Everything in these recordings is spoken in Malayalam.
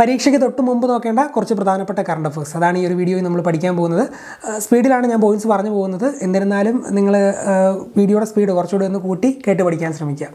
പരീക്ഷയ്ക്ക് തൊട്ട് മുമ്പ് നോക്കേണ്ട കുറച്ച് പ്രധാനപ്പെട്ട കറണ്ട് അഫേഴ്സ് അതാണ് ഈ ഒരു വീഡിയോയിൽ നമ്മൾ പഠിക്കാൻ പോകുന്നത് സ്പീഡിലാണ് ഞാൻ പോയിൻസ് പറഞ്ഞു പോകുന്നത് എന്നിരുന്നാലും നിങ്ങൾ വീഡിയോയുടെ സ്പീഡ് കുറച്ചുകൂടി ഒന്ന് കൂട്ടി കേട്ട് പഠിക്കാൻ ശ്രമിക്കുക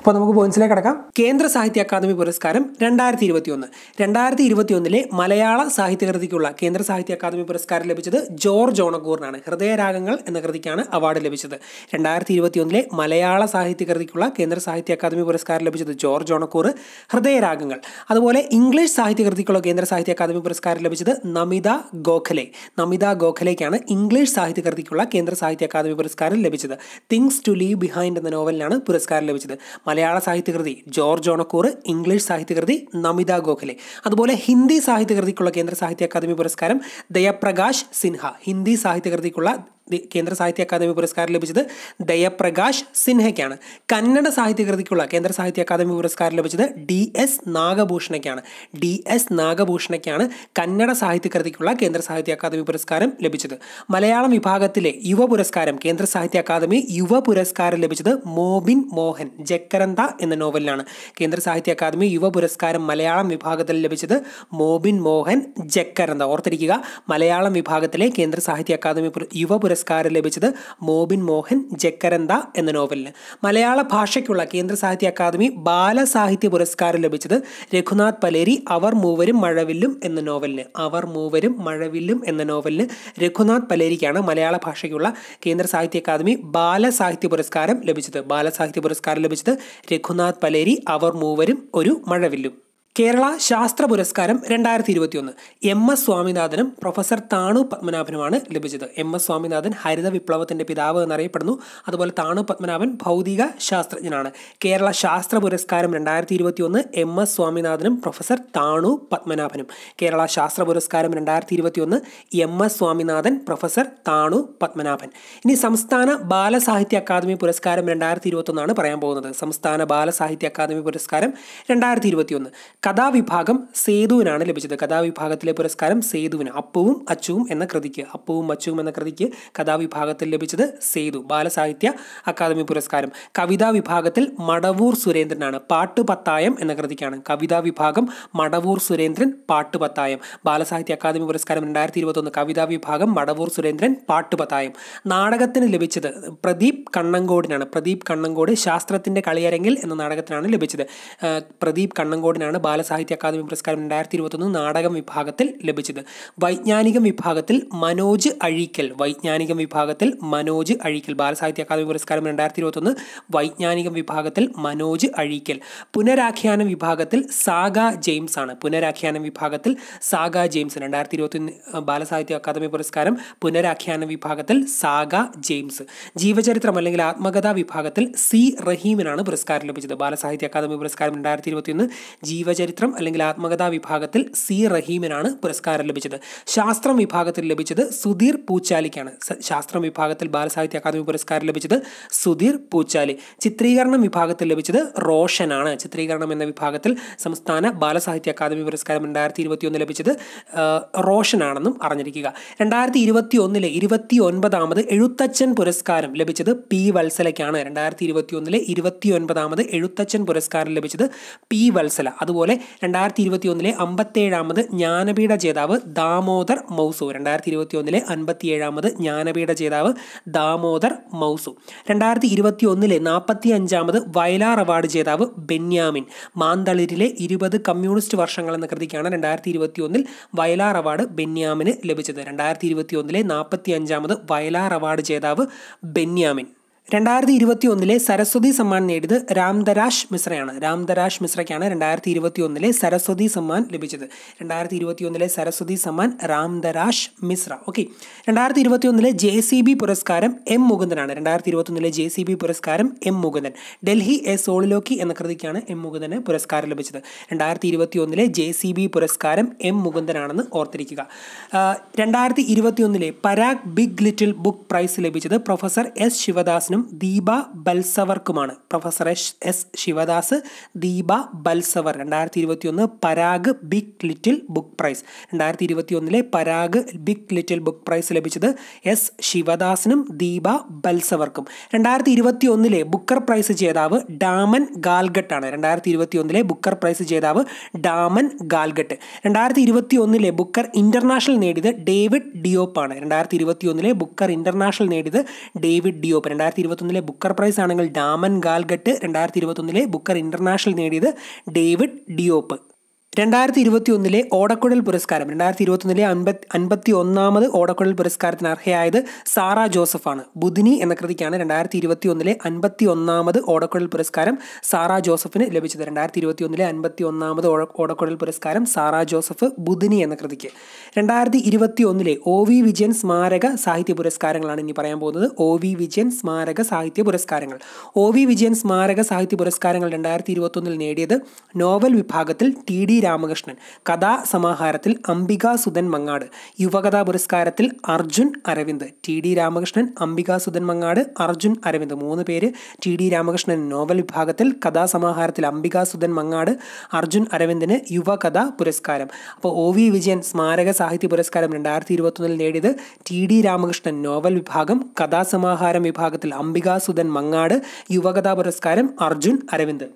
അപ്പോൾ നമുക്ക് പോയിന്റ്സിലേക്ക് കടക്കാം കേന്ദ്ര സാഹിത്യ അക്കാദമി പുരസ്കാരം രണ്ടായിരത്തി ഇരുപത്തിയൊന്ന് രണ്ടായിരത്തി ഇരുപത്തിയൊന്നിലെ മലയാള സാഹിത്യകൃതിക്കുള്ള കേന്ദ്ര സാഹിത്യ അക്കാദമി പുരസ്കാരം ലഭിച്ചത് ജോർജ് ഓണക്കൂറിനാണ് ഹൃദയരാഗങ്ങൾ എന്ന കൃതിക്കാണ് അവാർഡ് ലഭിച്ചത് രണ്ടായിരത്തി ഇരുപത്തിയൊന്നിലെ മലയാള സാഹിത്യകൃതിക്കുള്ള കേന്ദ്ര സാഹിത്യ അക്കാദമി പുരസ്കാരം ലഭിച്ചത് ജോർജ് ഓണക്കൂർ ഹൃദയരാഗങ്ങൾ അതുപോലെ ഇംഗ്ലീഷ് സാഹിത്യകൃതിക്കുള്ള കേന്ദ്ര സാഹിത്യ അക്കാദമി പുരസ്കാരം ലഭിച്ചത് നമിത ഗോഖലെ നമിത ഗോഖലേക്കാണ് ഇംഗ്ലീഷ് സാഹിത്യകൃതിക്കുള്ള കേന്ദ്ര സാഹിത്യ അക്കാദമി പുരസ്കാരം ലഭിച്ചത് തിങ്സ് ടു ലീവ് ബിഹൈൻഡ് എന്ന നോവലിനാണ് പുരസ്കാരം ലഭിച്ചത് മലയാള സാഹിത്യകൃതി ജോർജ് ഓണക്കൂർ ഇംഗ്ലീഷ് സാഹിത്യകൃതി നമിത ഗോഖലെ അതുപോലെ ഹിന്ദി സാഹിത്യകൃതിക്കുള്ള കേന്ദ്ര സാഹിത്യ അക്കാദമി പുരസ്കാരം ദയപ്രകാശ് സിൻഹ ഹിന്ദി സാഹിത്യകൃതിക്കുള്ള കേന്ദ്ര സാഹിത്യ അക്കാദമി പുരസ്കാരം ലഭിച്ചത് ദയപ്രകാശ് സിൻഹയ്ക്കാണ് കന്നഡ സാഹിത്യകൃതിക്കുള്ള കേന്ദ്ര സാഹിത്യ അക്കാദമി പുരസ്കാരം ലഭിച്ചത് ഡി എസ് നാഗഭൂഷണയ്ക്കാണ് ഡി എസ് നാഗഭൂഷണയ്ക്കാണ് കന്നഡ സാഹിത്യകൃതിക്കുള്ള കേന്ദ്ര സാഹിത്യ അക്കാദമി പുരസ്കാരം ലഭിച്ചത് മലയാളം വിഭാഗത്തിലെ യുവ പുരസ്കാരം കേന്ദ്ര സാഹിത്യ അക്കാദമി യുവ പുരസ്കാരം ലഭിച്ചത് മോബിൻ മോഹൻ ജക്കരന്ത എന്ന നോവലിലാണ് കേന്ദ്ര സാഹിത്യ അക്കാദമി യുവ പുരസ്കാരം മലയാളം വിഭാഗത്തിൽ ലഭിച്ചത് മോബിൻ മോഹൻ ജക്കരന്ത ഓർത്തിരിക്കുക മലയാളം വിഭാഗത്തിലെ കേന്ദ്ര സാഹിത്യ അക്കാദമി യുവ പുരസ്കാരം പുരസ്കാരം ലഭിച്ചത് മോബിൻ മോഹൻ ജക്കരന്ത എന്ന നോവലിന് മലയാള ഭാഷയ്ക്കുള്ള കേന്ദ്ര സാഹിത്യ അക്കാദമി ബാലസാഹിത്യ പുരസ്കാരം ലഭിച്ചത് രഘുനാഥ് പലേരി അവർ മൂവരും മഴവില്ലും എന്ന നോവലിന് അവർ മൂവരും മഴവില്ലും എന്ന നോവലിന് രഘുനാഥ് പലേരിക്കാണ് മലയാള ഭാഷയ്ക്കുള്ള കേന്ദ്ര സാഹിത്യ അക്കാദമി ബാലസാഹിത്യ പുരസ്കാരം ലഭിച്ചത് ബാലസാഹിത്യ പുരസ്കാരം ലഭിച്ചത് രഘുനാഥ് പലേരി അവർ മൂവരും ഒരു മഴവില്ലും കേരള ശാസ്ത്ര പുരസ്കാരം രണ്ടായിരത്തി ഇരുപത്തിയൊന്ന് എം എസ് സ്വാമിനാഥനും പ്രൊഫസർ താണു പത്മനാഭനുമാണ് ലഭിച്ചത് എം എസ് സ്വാമിനാഥൻ ഹരിത വിപ്ലവത്തിൻ്റെ പിതാവ് എന്നറിയപ്പെടുന്നു അതുപോലെ താണു പത്മനാഭൻ ഭൗതിക ശാസ്ത്രജ്ഞനാണ് കേരള ശാസ്ത്ര പുരസ്കാരം രണ്ടായിരത്തി ഇരുപത്തിയൊന്ന് എം എസ് സ്വാമിനാഥനും പ്രൊഫസർ താണു പത്മനാഭനും കേരള ശാസ്ത്ര പുരസ്കാരം രണ്ടായിരത്തി ഇരുപത്തിയൊന്ന് എം എസ് സ്വാമിനാഥൻ പ്രൊഫസർ താണു പത്മനാഭൻ ഇനി സംസ്ഥാന ബാലസാഹിത്യ അക്കാദമി പുരസ്കാരം രണ്ടായിരത്തി ഇരുപത്തൊന്നാണ് പറയാൻ പോകുന്നത് സംസ്ഥാന ബാലസാഹിത്യ അക്കാദമി പുരസ്കാരം രണ്ടായിരത്തി ഇരുപത്തിയൊന്ന് കഥാവിഭാഗം സേതുവിനാണ് ലഭിച്ചത് കഥാവിഭാഗത്തിലെ പുരസ്കാരം സേതുവിന് അപ്പവും അച്ചുവും എന്ന കൃതിക്ക് അപ്പവും അച്ചുവും എന്ന കൃതിക്ക് കഥാവിഭാഗത്തിൽ ലഭിച്ചത് സേതു ബാലസാഹിത്യ അക്കാദമി പുരസ്കാരം കവിതാ വിഭാഗത്തിൽ മടവൂർ സുരേന്ദ്രനാണ് പാട്ട് പത്തായം എന്ന കൃതിക്കാണ് കവിതാ വിഭാഗം മടവൂർ സുരേന്ദ്രൻ പാട്ട് പത്തായം ബാലസാഹിത്യ അക്കാദമി പുരസ്കാരം രണ്ടായിരത്തി ഇരുപത്തൊന്ന് കവിതാ വിഭാഗം മടവൂർ സുരേന്ദ്രൻ പാട്ട് പത്തായം നാടകത്തിന് ലഭിച്ചത് പ്രദീപ് കണ്ണങ്കോടിനാണ് പ്രദീപ് കണ്ണങ്കോട് ശാസ്ത്രത്തിൻ്റെ കളിയരങ്ങിൽ എന്ന നാടകത്തിനാണ് ലഭിച്ചത് പ്രദീപ് കണ്ണങ്കോടിനാണ് ബാലസാഹിത്യ അക്കാദമി പുരസ്കാരം രണ്ടായിരത്തി ഇരുപത്തൊന്ന് നാടകം വിഭാഗത്തിൽ ലഭിച്ചത് വൈജ്ഞാനികം വിഭാഗത്തിൽ മനോജ് അഴീക്കൽ വൈജ്ഞാനികം വിഭാഗത്തിൽ മനോജ് അഴീക്കൽ ബാലസാഹിത്യ അക്കാദമി പുരസ്കാരം രണ്ടായിരത്തി ഇരുപത്തൊന്ന് വൈജ്ഞാനികം വിഭാഗത്തിൽ മനോജ് അഴീക്കൽ പുനരാഖ്യാനം വിഭാഗത്തിൽ സാഗ ജെയിംസ് ആണ് പുനരാഖ്യാനം വിഭാഗത്തിൽ സാഗ ജെയിംസ് രണ്ടായിരത്തി ഇരുപത്തൊന്ന് ബാലസാഹിത്യ അക്കാദമി പുരസ്കാരം പുനരാഖ്യാന വിഭാഗത്തിൽ സാഗ ജെയിംസ് ജീവചരിത്രം അല്ലെങ്കിൽ ആത്മകഥാ വിഭാഗത്തിൽ സി റഹീമിനാണ് പുരസ്കാരം ലഭിച്ചത് ബാലസാഹിത്യ അക്കാദമി പുരസ്കാരം രണ്ടായിരത്തി ഇരുപത്തിയൊന്ന് ജീവച ആത്മചരിത്രം അല്ലെങ്കിൽ ആത്മകഥാ വിഭാഗത്തിൽ സി റഹീമിനാണ് പുരസ്കാരം ലഭിച്ചത് ശാസ്ത്രം വിഭാഗത്തിൽ ലഭിച്ചത് സുധീർ പൂച്ചാലിക്കാണ് ശാസ്ത്രം വിഭാഗത്തിൽ ബാലസാഹിത്യ അക്കാദമി പുരസ്കാരം ലഭിച്ചത് സുധീർ പൂച്ചാലി ചിത്രീകരണം വിഭാഗത്തിൽ ലഭിച്ചത് റോഷനാണ് ചിത്രീകരണം എന്ന വിഭാഗത്തിൽ സംസ്ഥാന ബാലസാഹിത്യ അക്കാദമി പുരസ്കാരം രണ്ടായിരത്തി ഒന്ന് ലഭിച്ചത് റോഷനാണെന്നും അറിഞ്ഞിരിക്കുക രണ്ടായിരത്തി ഇരുപത്തി ഒന്നിലെ ഇരുപത്തി ഒൻപതാമത് എഴുത്തച്ഛൻ പുരസ്കാരം ലഭിച്ചത് പി വത്സലയ്ക്കാണ് രണ്ടായിരത്തി ഇരുപത്തി ഒന്നിലെ ഇരുപത്തി ഒൻപതാമത് എഴുത്തച്ഛൻ പുരസ്കാരം ലഭിച്ചത് പി വത്സല അതുപോലെ പോലെ രണ്ടായിരത്തി ഇരുപത്തി ഒന്നിലെ അമ്പത്തേഴാമത് ജ്ഞാനപീഠ ജേതാവ് ദാമോദർ മൗസു രണ്ടായിരത്തി ഇരുപത്തി ഒന്നിലെ അൻപത്തിയേഴാമത് ജ്ഞാനപീഠ ജേതാവ് ദാമോദർ മൗസു രണ്ടായിരത്തി ഇരുപത്തി ഒന്നിലെ നാൽപ്പത്തി അഞ്ചാമത് വയലാർ അവാർഡ് ജേതാവ് ബെന്യാമിൻ മാന്തളിരിലെ ഇരുപത് കമ്മ്യൂണിസ്റ്റ് വർഷങ്ങൾ എന്ന കൃതിക്കാണ് രണ്ടായിരത്തി ഇരുപത്തി ഒന്നിൽ വയലാർ അവാർഡ് ബെന്യാമിന് ലഭിച്ചത് രണ്ടായിരത്തി ഇരുപത്തി ഒന്നിലെ നാൽപ്പത്തി അഞ്ചാമത് വയലാർ അവാർഡ് ജേതാവ് ബെന്യാമിൻ രണ്ടായിരത്തി ഇരുപത്തി ഒന്നിലെ സരസ്വതി സമ്മാൻ നേടിയത് രാംദരാഷ് മിശ്രയാണ് രാംദരാഷ് മിശ്രയ്ക്കാണ് രണ്ടായിരത്തി ഇരുപത്തി ഒന്നിലെ സരസ്വതി സമ്മാൻ ലഭിച്ചത് രണ്ടായിരത്തി ഇരുപത്തി ഒന്നിലെ സരസ്വതി സമ്മാൻ രാംദരാഷ് മിശ്ര ഓക്കെ രണ്ടായിരത്തി ഇരുപത്തി ഒന്നിലെ ജെ സി ബി പുരസ്കാരം എം മുകുന്ദനാണ് രണ്ടായിരത്തി ഇരുപത്തി ഒന്നിലെ ജെ സി ബി പുരസ്കാരം M Mukundan Delhi a soliloquy എന്ന കൃതിക്കാണ് എം മുകുന്ദന് പുരസ്കാരം ലഭിച്ചത് രണ്ടായിരത്തി ഇരുപത്തി ഒന്നിലെ ജെ സി ബി പുരസ്കാരം എം മുകുന്ദനാണെന്ന് ഓർത്തിരിക്കുക രണ്ടായിരത്തി ഇരുപത്തി ഒന്നിലെ Parag big little book prize ലഭിച്ചത് പ്രൊഫസർ എസ് ശിവദാസിനും പ്രൊഫസറും ദീപ ബൽസവർക്കുമാണ് professor S S Sivadas Deepa Balsavar രണ്ടായിരത്തി ഇരുപത്തിയൊന്ന് Parag big little book prize രണ്ടായിരത്തി ഇരുപത്തിയൊന്നിലെ Parag big little book prize ലഭിച്ചത് എസ് ശിവദാസിനും ദീപ ബൽസവർക്കും രണ്ടായിരത്തി ഇരുപത്തി ഒന്നിലെ ബുക്കർ പ്രൈസ് ജേതാവ് ഡാമൻ ഗാൽഗട്ടാണ് രണ്ടായിരത്തി ഇരുപത്തിയൊന്നിലെ ബുക്കർ പ്രൈസ് ജേതാവ് ഡാമൻ ഗാൽഗട്ട് രണ്ടായിരത്തി ഇരുപത്തി ഒന്നിലെ ബുക്കർ ഇൻ്റർനാഷണൽ നേടിയത് ഡേവിഡ് ഡിയോപ്പാണ് രണ്ടായിരത്തി ഇരുപത്തി ഒന്നിലെ ബുക്കർ ഇൻ്റർനാഷണൽ നേടിയത് ഡേവിഡ് ഡിയോപ്പ് രണ്ടായിരത്തി ഇരുപത്തൊന്നിലെ ബുക്കർ പ്രൈസ് ആണെങ്കിൽ ഡാമൻ ഗാൽഗട്ട് രണ്ടായിരത്തി ഇരുപത്തൊന്നിലെ ബുക്കർ ഇൻ്റർനാഷണൽ നേടിയത് ഡേവിഡ് ഡിയോപ്പ് രണ്ടായിരത്തി ഇരുപത്തി ഒന്നിലെ ഓടക്കുഴൽ പുരസ്കാരം രണ്ടായിരത്തി ഇരുപത്തൊന്നിലെ അൻപത്തി അൻപത്തി ഒന്നാമത് ഓടക്കുഴൽ പുരസ്കാരത്തിന് അർഹയായത് സാറ ജോസഫാണ് ബുധിനി എന്ന കൃതിക്കാണ് രണ്ടായിരത്തി ഇരുപത്തി ഒന്നിലെ അൻപത്തി ഒന്നാമത് ഓടക്കുഴൽ പുരസ്കാരം സാറ ജോസഫിന് ലഭിച്ചത് രണ്ടായിരത്തി ഇരുപത്തി ഒന്നിലെ അൻപത്തി ഒന്നാമത് ഓടക്കുഴൽ പുരസ്കാരം സാറ ജോസഫ് ബുധിനി എന്ന കൃതിക്ക് രണ്ടായിരത്തി ഇരുപത്തി ഒന്നിലെ ഒ വി വിജയൻ സ്മാരക സാഹിത്യ പുരസ്കാരങ്ങളാണ് ഇനി പറയാൻ പോകുന്നത് ഒ വി വിജയൻ സ്മാരക സാഹിത്യ പുരസ്കാരങ്ങൾ ഒ വി വിജയൻ സ്മാരക സാഹിത്യ പുരസ്കാരങ്ങൾ രണ്ടായിരത്തി ഇരുപത്തി ഒന്നിൽ നേടിയത് നോവൽ വിഭാഗത്തിൽ ടി ഡി രാമകൃഷ്ണൻ കഥാസമാഹാരത്തിൽ അംബികാസുധൻ മങ്ങാട് യുവകഥാ പുരസ്കാരത്തിൽ അർജുൻ അരവിന്ദ് ടി ഡി രാമകൃഷ്ണൻ അംബികാസുധൻ മങ്ങാട് അർജുൻ അരവിന്ദ് മൂന്ന് പേര് ടി ഡി രാമകൃഷ്ണൻ നോവൽ വിഭാഗത്തിൽ കഥാസമാഹാരത്തിൽ അംബികാസുധൻ മങ്ങാട് അർജുൻ അരവിന്ദിന് യുവകഥാ പുരസ്കാരം അപ്പോൾ ഒ വി വിജയൻ സ്മാരക സാഹിത്യ പുരസ്കാരം രണ്ടായിരത്തി ഇരുപത്തൊന്നിൽ നേടിയത് ടി ഡി രാമകൃഷ്ണൻ നോവൽ വിഭാഗം കഥാസമാഹാരം വിഭാഗത്തിൽ അംബികാസുധൻ മങ്ങാട് യുവകഥാ പുരസ്കാരം അർജുൻ അരവിന്ദ്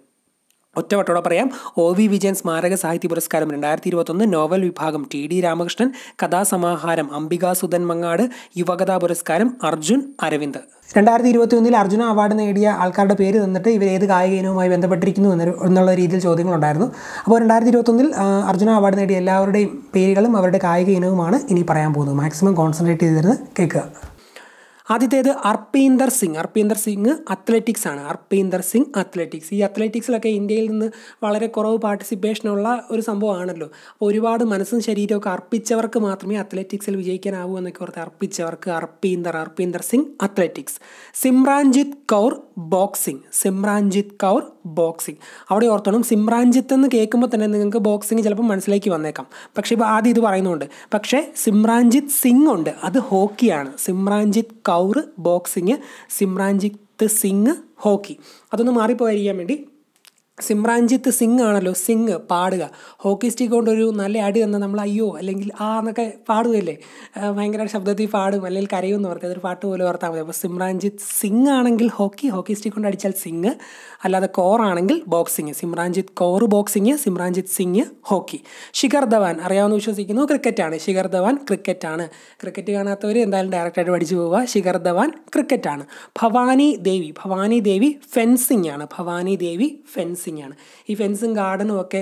ഒറ്റവട്ടോടെ പറയാം ഒ വി വിജയൻ സ്മാരക സാഹിത്യ പുരസ്കാരം രണ്ടായിരത്തി ഇരുപത്തൊന്ന് നോവൽ വിഭാഗം ടി ഡി രാമകൃഷ്ണൻ കഥാസമാഹാരം അംബികാ സുധൻ മങ്ങാട് യുവകഥാ പുരസ്കാരം അർജുൻ അരവിന്ദ് രണ്ടായിരത്തി ഇരുപത്തി ഒന്നിൽ അർജുന അവാർഡ് നേടിയ ആൾക്കാരുടെ പേര് തന്നിട്ട് ഇവർ ഏത് കായിക ഇനവുമായി ബന്ധപ്പെട്ടിരിക്കുന്നു എന്നുള്ള രീതിയിൽ ചോദ്യങ്ങളുണ്ടായിരുന്നു അപ്പോൾ രണ്ടായിരത്തി ഇരുപത്തൊന്നിൽ അർജുന അവാർഡ് നേടിയ എല്ലാവരുടെയും പേരുകളും അവരുടെ കായിക ഇനവുമാണ് ഇനി പറയാൻ പോകുന്നത് മാക്സിമം കോൺസെൻട്രേറ്റ് ചെയ്തിരുന്ന് കേൾക്കുക ആദ്യത്തേത് അർപീന്ദർ സിംഗ് അർപീന്ദർ സിംഗ് അത്ലറ്റിക്സ് ആണ് അർപീന്ദർ സിംഗ് അത്ലറ്റിക്സ് ഈ അത്ലറ്റിക്സിലൊക്കെ ഇന്ത്യയിൽ നിന്ന് വളരെ കുറവ് പാർട്ടിസിപ്പേഷനുള്ള ഒരു സംഭവമാണല്ലോ അപ്പോൾ ഒരുപാട് മനസ്സും ശരീരമൊക്കെ അർപ്പിച്ചവർക്ക് മാത്രമേ അത്ലറ്റിക്സിൽ വിജയിക്കാനാവൂ എന്നൊക്കെ ഓർത്ത് അർപ്പിച്ചവർക്ക് Arpinder Arpinder Singh athletics Simranjeet Kaur boxing Simranjeet Kaur boxing അവിടെ ഓർത്തോണം സിംറാഞ്ചിത്ത് എന്ന് കേൾക്കുമ്പോൾ തന്നെ നിങ്ങൾക്ക് ബോക്സിംഗ് ചിലപ്പോൾ മനസ്സിലേക്ക് വന്നേക്കാം പക്ഷേ ഇപ്പോൾ ആദ്യം ഇത് പറയുന്നുണ്ട് പക്ഷേ സിമ്രാൻജിത്ത് സിംഗ് ഉണ്ട് അത് ഹോക്കിയാണ് സിമ്രാൻജിത്ത് കൗർ ബോക്സിങ് സിംറാഞ്ജിത്ത് സിംഗ് ഹോക്കി അതൊന്ന് മാറിപ്പോയിരിക്കാൻ വേണ്ടി സിമ്രാൻജിത്ത് സിംഗ് ആണല്ലോ സിംഗ് പാടുക ഹോക്കി സ്റ്റിക്ക് കൊണ്ടൊരു നല്ല അടി തന്നെ നമ്മൾ അയ്യോ അല്ലെങ്കിൽ ആ എന്നൊക്കെ പാടുകയല്ലേ ഭയങ്കര ശബ്ദത്തിൽ പാടും അല്ലെങ്കിൽ എന്ന് പറഞ്ഞാൽ അതൊരു പാട്ട് പോലെ ഓർത്താൽ മതി അപ്പോൾ സിമ്രാൻജിത്ത് സിംഗ് ആണെങ്കിൽ ഹോക്കി ഹോക്കി സ്റ്റിക്ക് കൊണ്ട് അടിച്ചാൽ സിംഗ് അല്ലാതെ കോർ ആണെങ്കിൽ boxing Simranjeet Kaur boxing Simranjeet Singh hockey Shikhar Dhawan അറിയാമെന്ന് വിശ്വസിക്കുന്നു ക്രിക്കറ്റാണ് ശിഖർ ധവാൻ ക്രിക്കറ്റാണ് ക്രിക്കറ്റ് കാണാത്തവർ എന്തായാലും ഡയറക്റ്റായിട്ട് പഠിച്ചു പോവുക ശിഖർ ധവാൻ ക്രിക്കറ്റാണ് ഭവാനി ദേവി ഭവാനി ദേവി ഫെൻസിങ് ആണ് ഭവാനി ദേവി ഫെൻസിങ് ഫെൻസിങ് ആണ് ഈ ഫെൻസും ഗാർഡനും ഒക്കെ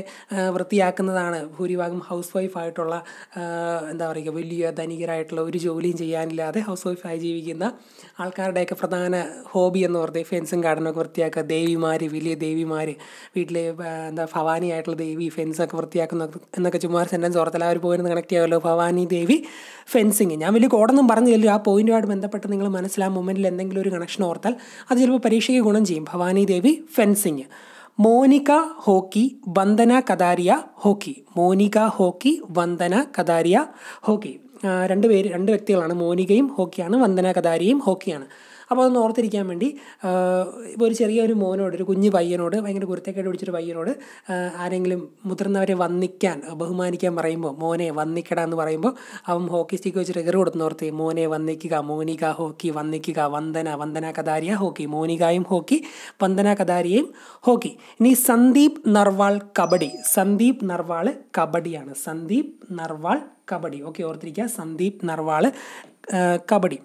വൃത്തിയാക്കുന്നതാണ് ഭൂരിഭാഗം ഹൗസ് വൈഫായിട്ടുള്ള എന്താ പറയുക വലിയ ധനികരായിട്ടുള്ള ഒരു ജോലിയും ചെയ്യാനില്ലാതെ ഹൗസ് വൈഫായി ജീവിക്കുന്ന ആൾക്കാരുടെയൊക്കെ പ്രധാന ഹോബി എന്ന് പറഞ്ഞാൽ ഫെൻസും ഗാർഡനൊക്കെ വൃത്തിയാക്കുക ദേവിമാർ വലിയ ദേവിമാർ വീട്ടിലെ എന്താ ആയിട്ടുള്ള ദേവി ഫെൻസൊക്കെ വൃത്തിയാക്കുന്ന എന്നൊക്കെ ചുമ്മാ സെൻറ്റൻസ് ഓർത്തല്ല അവർ പോയിരുന്നു കണക്ട് ചെയ്യാമല്ലോ ഭവാനി ദേവി ഫെൻസിങ് ഞാൻ വലിയ കോടൊന്നും പറഞ്ഞില്ലല്ലോ ആ പോയിന്റുമായിട്ട് ബന്ധപ്പെട്ട് നിങ്ങൾ മനസ്സിലാ മൊമെൻറ്റിൽ എന്തെങ്കിലും ഒരു കണക്ഷൻ ഓർത്താൽ അത് ചിലപ്പോൾ പരീക്ഷയ്ക്ക് ഗുണം ചെയ്യും Bhavani Devi fencing Monika hockey Vandana Kataria hockey Monika hockey Vandana Kataria hockey രണ്ട് പേര് രണ്ട് വ്യക്തികളാണ് മോനികയും ഹോക്കിയാണ് വന്ദന കതാരിയയും ഹോക്കിയാണ് അപ്പോൾ അതൊന്ന് ഓർത്തിരിക്കാൻ വേണ്ടി ഇപ്പോൾ ഒരു ചെറിയ ഒരു മോനോട് ഒരു കുഞ്ഞു പയ്യനോട് ഭയങ്കര കുരുത്തേക്കേട് പിടിച്ചൊരു പയ്യനോട് ആരെങ്കിലും മുതിർന്നവരെ വന്നിക്കാൻ ബഹുമാനിക്കാൻ പറയുമ്പോൾ മോനെ വന്നിക്കട എന്ന് പറയുമ്പോൾ അവൻ ഹോക്കി സ്റ്റിക്ക് വെച്ച് റിഗർ കൊടുത്തു ഓർത്തി മോനെ വന്നിക്കുക മോനിക ഹോക്കി വന്നിക്കുക വന്ദന വന്ദന കദാരിയ ഹോക്കി മോനികായും ഹോക്കി വന്ദന കദാരിയയും ഹോക്കി ഇനി സന്ദീപ് നർവാൾ കബഡി സന്ദീപ് നർവാൾ കബഡിയാണ് സന്ദീപ് നർവാൾ കബഡി ഓക്കെ ഓർത്തിരിക്കുക സന്ദീപ് നർവാൾ കബഡി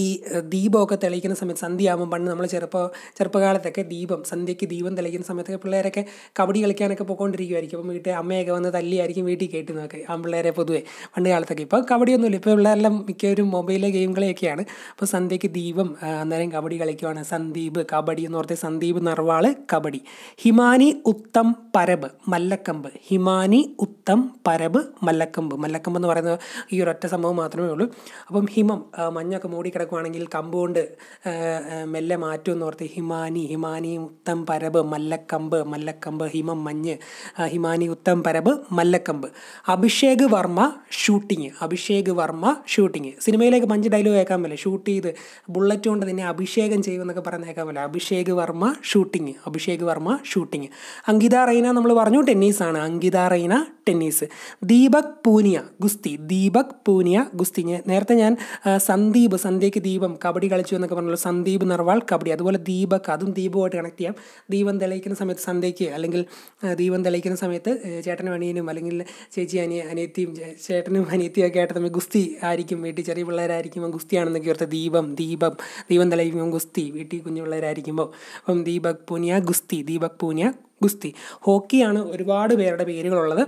ഈ ദീപമൊക്കെ തെളിയിക്കുന്ന സമയത്ത് സന്ധ്യയാകുമ്പോൾ പണ്ട് നമ്മൾ ചെറുപ്പ ചെറുപ്പകാലത്തൊക്കെ ദീപം സന്ധ്യയ്ക്ക് ദീപം തെളിയിക്കുന്ന സമയത്തൊക്കെ പിള്ളേരൊക്കെ കബഡി കളിക്കാനൊക്കെ പോയിക്കൊണ്ടിരിക്കുമായിരിക്കും അപ്പം വീട്ടിൽ അമ്മയൊക്കെ വന്ന് തല്ലിയായിരിക്കും വീട്ടിൽ കയറ്റുന്നതൊക്കെ ആ പിള്ളേരെ പൊതുവേ പണ്ട് കാലത്തൊക്കെ ഇപ്പോൾ കബഡിയൊന്നുമില്ല ഇപ്പോൾ പിള്ളേരെല്ലാം മിക്കവരും മൊബൈലിലെ ഗെയിം കളിയൊക്കെയാണ് അപ്പോൾ സന്ധ്യയ്ക്ക് ദീപം അന്നേരം കബഡി കളിക്കുവാണ് സന്ദീപ് കബഡി എന്ന് പറഞ്ഞാൽ സന്ദീപ് നർവാള് കബഡി ഹിമാനി ഉത്തം പരബ് മല്ലക്കമ്പ് ഹിമാനി ഉത്തം പരബ് മല്ലക്കമ്പ് മല്ലക്കമ്പ് എന്ന് പറയുന്നത് ഈ ഒരൊറ്റ സംഭവം മാത്രമേ ഉള്ളൂ അപ്പം ഹിമം മഞ്ഞൊക്കെ മൂടി കിടക്കുവാണെങ്കിൽ കൊണ്ട് മെല്ലെ മാറ്റുമെന്ന് ഓർത്ത് ഹിമാനി ഹിമാനി ഉത്തം പരബ് മല്ലക്കമ്പ് മല്ലക്കമ്പ് ഹിമം മഞ്ഞ് ഹിമാനി ഉത്തം പരബ് മല്ലക്കമ്പ് അഭിഷേക് വർമ്മ ഷൂട്ടിങ് അഭിഷേക് വർമ്മ ഷൂട്ടിങ് സിനിമയിലേക്ക് മഞ്ച് ഡയലോഗ് കേൾക്കാൻ പറ്റില്ല ഷൂട്ട് ചെയ്ത് ബുള്ളറ്റ് കൊണ്ട് തന്നെ അഭിഷേകം ചെയ്യുമെന്നൊക്കെ പറഞ്ഞ് കേൾക്കാൻ പറ്റില്ല അഭിഷേക് വർമ്മ ഷൂട്ടിങ് അഭിഷേക് വർമ്മ ഷൂട്ടിങ് അങ്കിത റൈന നമ്മൾ പറഞ്ഞു ടെന്നീസാണ് അങ്കിത റൈന ടെന്നീസ് ദീപക് പൂനിയ ഗുസ്തി ദീപക് പൂനിയ ഗുസ്തി നേരത്തെ ഞാൻ സന്ദീപ് സന്ദീപ് ദീപത്തിലേക്ക് ദീപം കബഡി കളിച്ചു എന്നൊക്കെ പറഞ്ഞുള്ള സന്ദീപ് നർവാൾ കബഡി അതുപോലെ ദീപക് അതും ദീപമായിട്ട് കണക്ട് ചെയ്യാം ദീപം തെളിയിക്കുന്ന സമയത്ത് സന്ധ്യയ്ക്ക് അല്ലെങ്കിൽ ദീപം തെളിയിക്കുന്ന സമയത്ത് ചേട്ടനും അനിയനും അല്ലെങ്കിൽ ചേച്ചി അനിയ അനിയത്തിയും ചേട്ടനും അനിയത്തിയും ഒക്കെ ആയിട്ട് തമ്മിൽ ഗുസ്തി ആയിരിക്കും വീട്ടിൽ ചെറിയ പിള്ളേരായിരിക്കുമ്പോൾ ഗുസ്തിയാണെന്നൊക്കെ ഓർത്ത് ദീപം ദീപം ദീപം തെളിയിക്കുമ്പോൾ ഗുസ്തി വീട്ടിൽ കുഞ്ഞു പിള്ളേരായിരിക്കുമ്പോൾ അപ്പം ദീപക് പൂനിയ ഗുസ്തി ദീപക് പൂനിയ ഗുസ്തി ഹോക്കിയാണ് ഒരുപാട് പേരുടെ പേരുകളുള്ളത്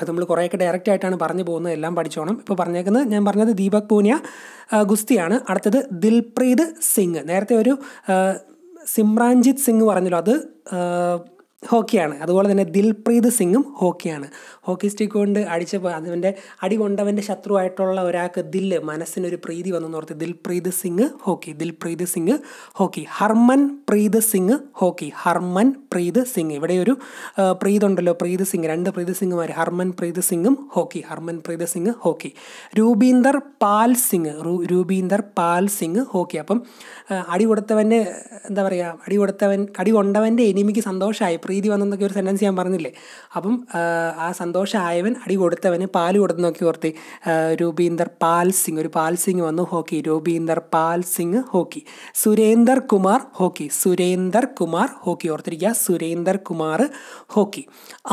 അത് നമ്മൾ കുറേയൊക്കെ ഡയറക്റ്റ് ആയിട്ടാണ് പറഞ്ഞു പോകുന്നത് എല്ലാം പഠിച്ചോണം ഇപ്പോൾ പറഞ്ഞേക്കുന്നത് ഞാൻ പറഞ്ഞത് ദീപക് പൂനിയ ഗുസ്തിയാണ് അടുത്തത് ദിൽപ്രീത് സിംഗ് നേരത്തെ ഒരു സിമ്രാൻജിത്ത് സിംഗ് പറഞ്ഞല്ലോ അത് ഹോക്കിയാണ് അതുപോലെ തന്നെ ദിൽപ്രീത് സിംഗും ഹോക്കിയാണ് ഹോക്കി സ്റ്റിക്ക് കൊണ്ട് അടിച്ച അതിൻ്റെ അടി കൊണ്ടവൻ്റെ ശത്രുവായിട്ടുള്ള ഒരാൾക്ക് ദില്ല് മനസ്സിനൊരു പ്രീതി വന്നു ഓർത്ത് Dilpreet Singh hockey Dilpreet Singh hockey Harmanpreet Singh hockey Harmanpreet Singh ഇവിടെ ഒരു പ്രീതുണ്ടല്ലോ പ്രീത് സിംഗ് രണ്ട് പ്രീത് സിംഗുമാർ ഹർമൻ പ്രീത് സിംഗും hockey Harmanpreet Singh hockey Rupinder Pal Singh Rupinder Pal Singh hockey അപ്പം അടി കൊടുത്തവൻ്റെ എന്താ പറയുക അടി കൊടുത്തവൻ അടി കൊണ്ടവൻ്റെ എനിമിക്ക് സന്തോഷമായി പ്രീതി വന്നെന്നൊക്കെ ഒരു സെൻറ്റൻസ് ഞാൻ പറഞ്ഞില്ലേ അപ്പം ആ സന്തോഷമായവൻ അടി കൊടുത്തവന് പാൽ കൊടുത്ത് നോക്കി ഓർത്തി രൂപീന്ദർ പാൽ സിംഗ് ഒരു പാൽ സിംഗ് വന്നു hockey Rupinder Pal Singh hockey Surender Kumar hockey Surender Kumar hockey ഓർത്തിരിക്കുക Surender Kumar hockey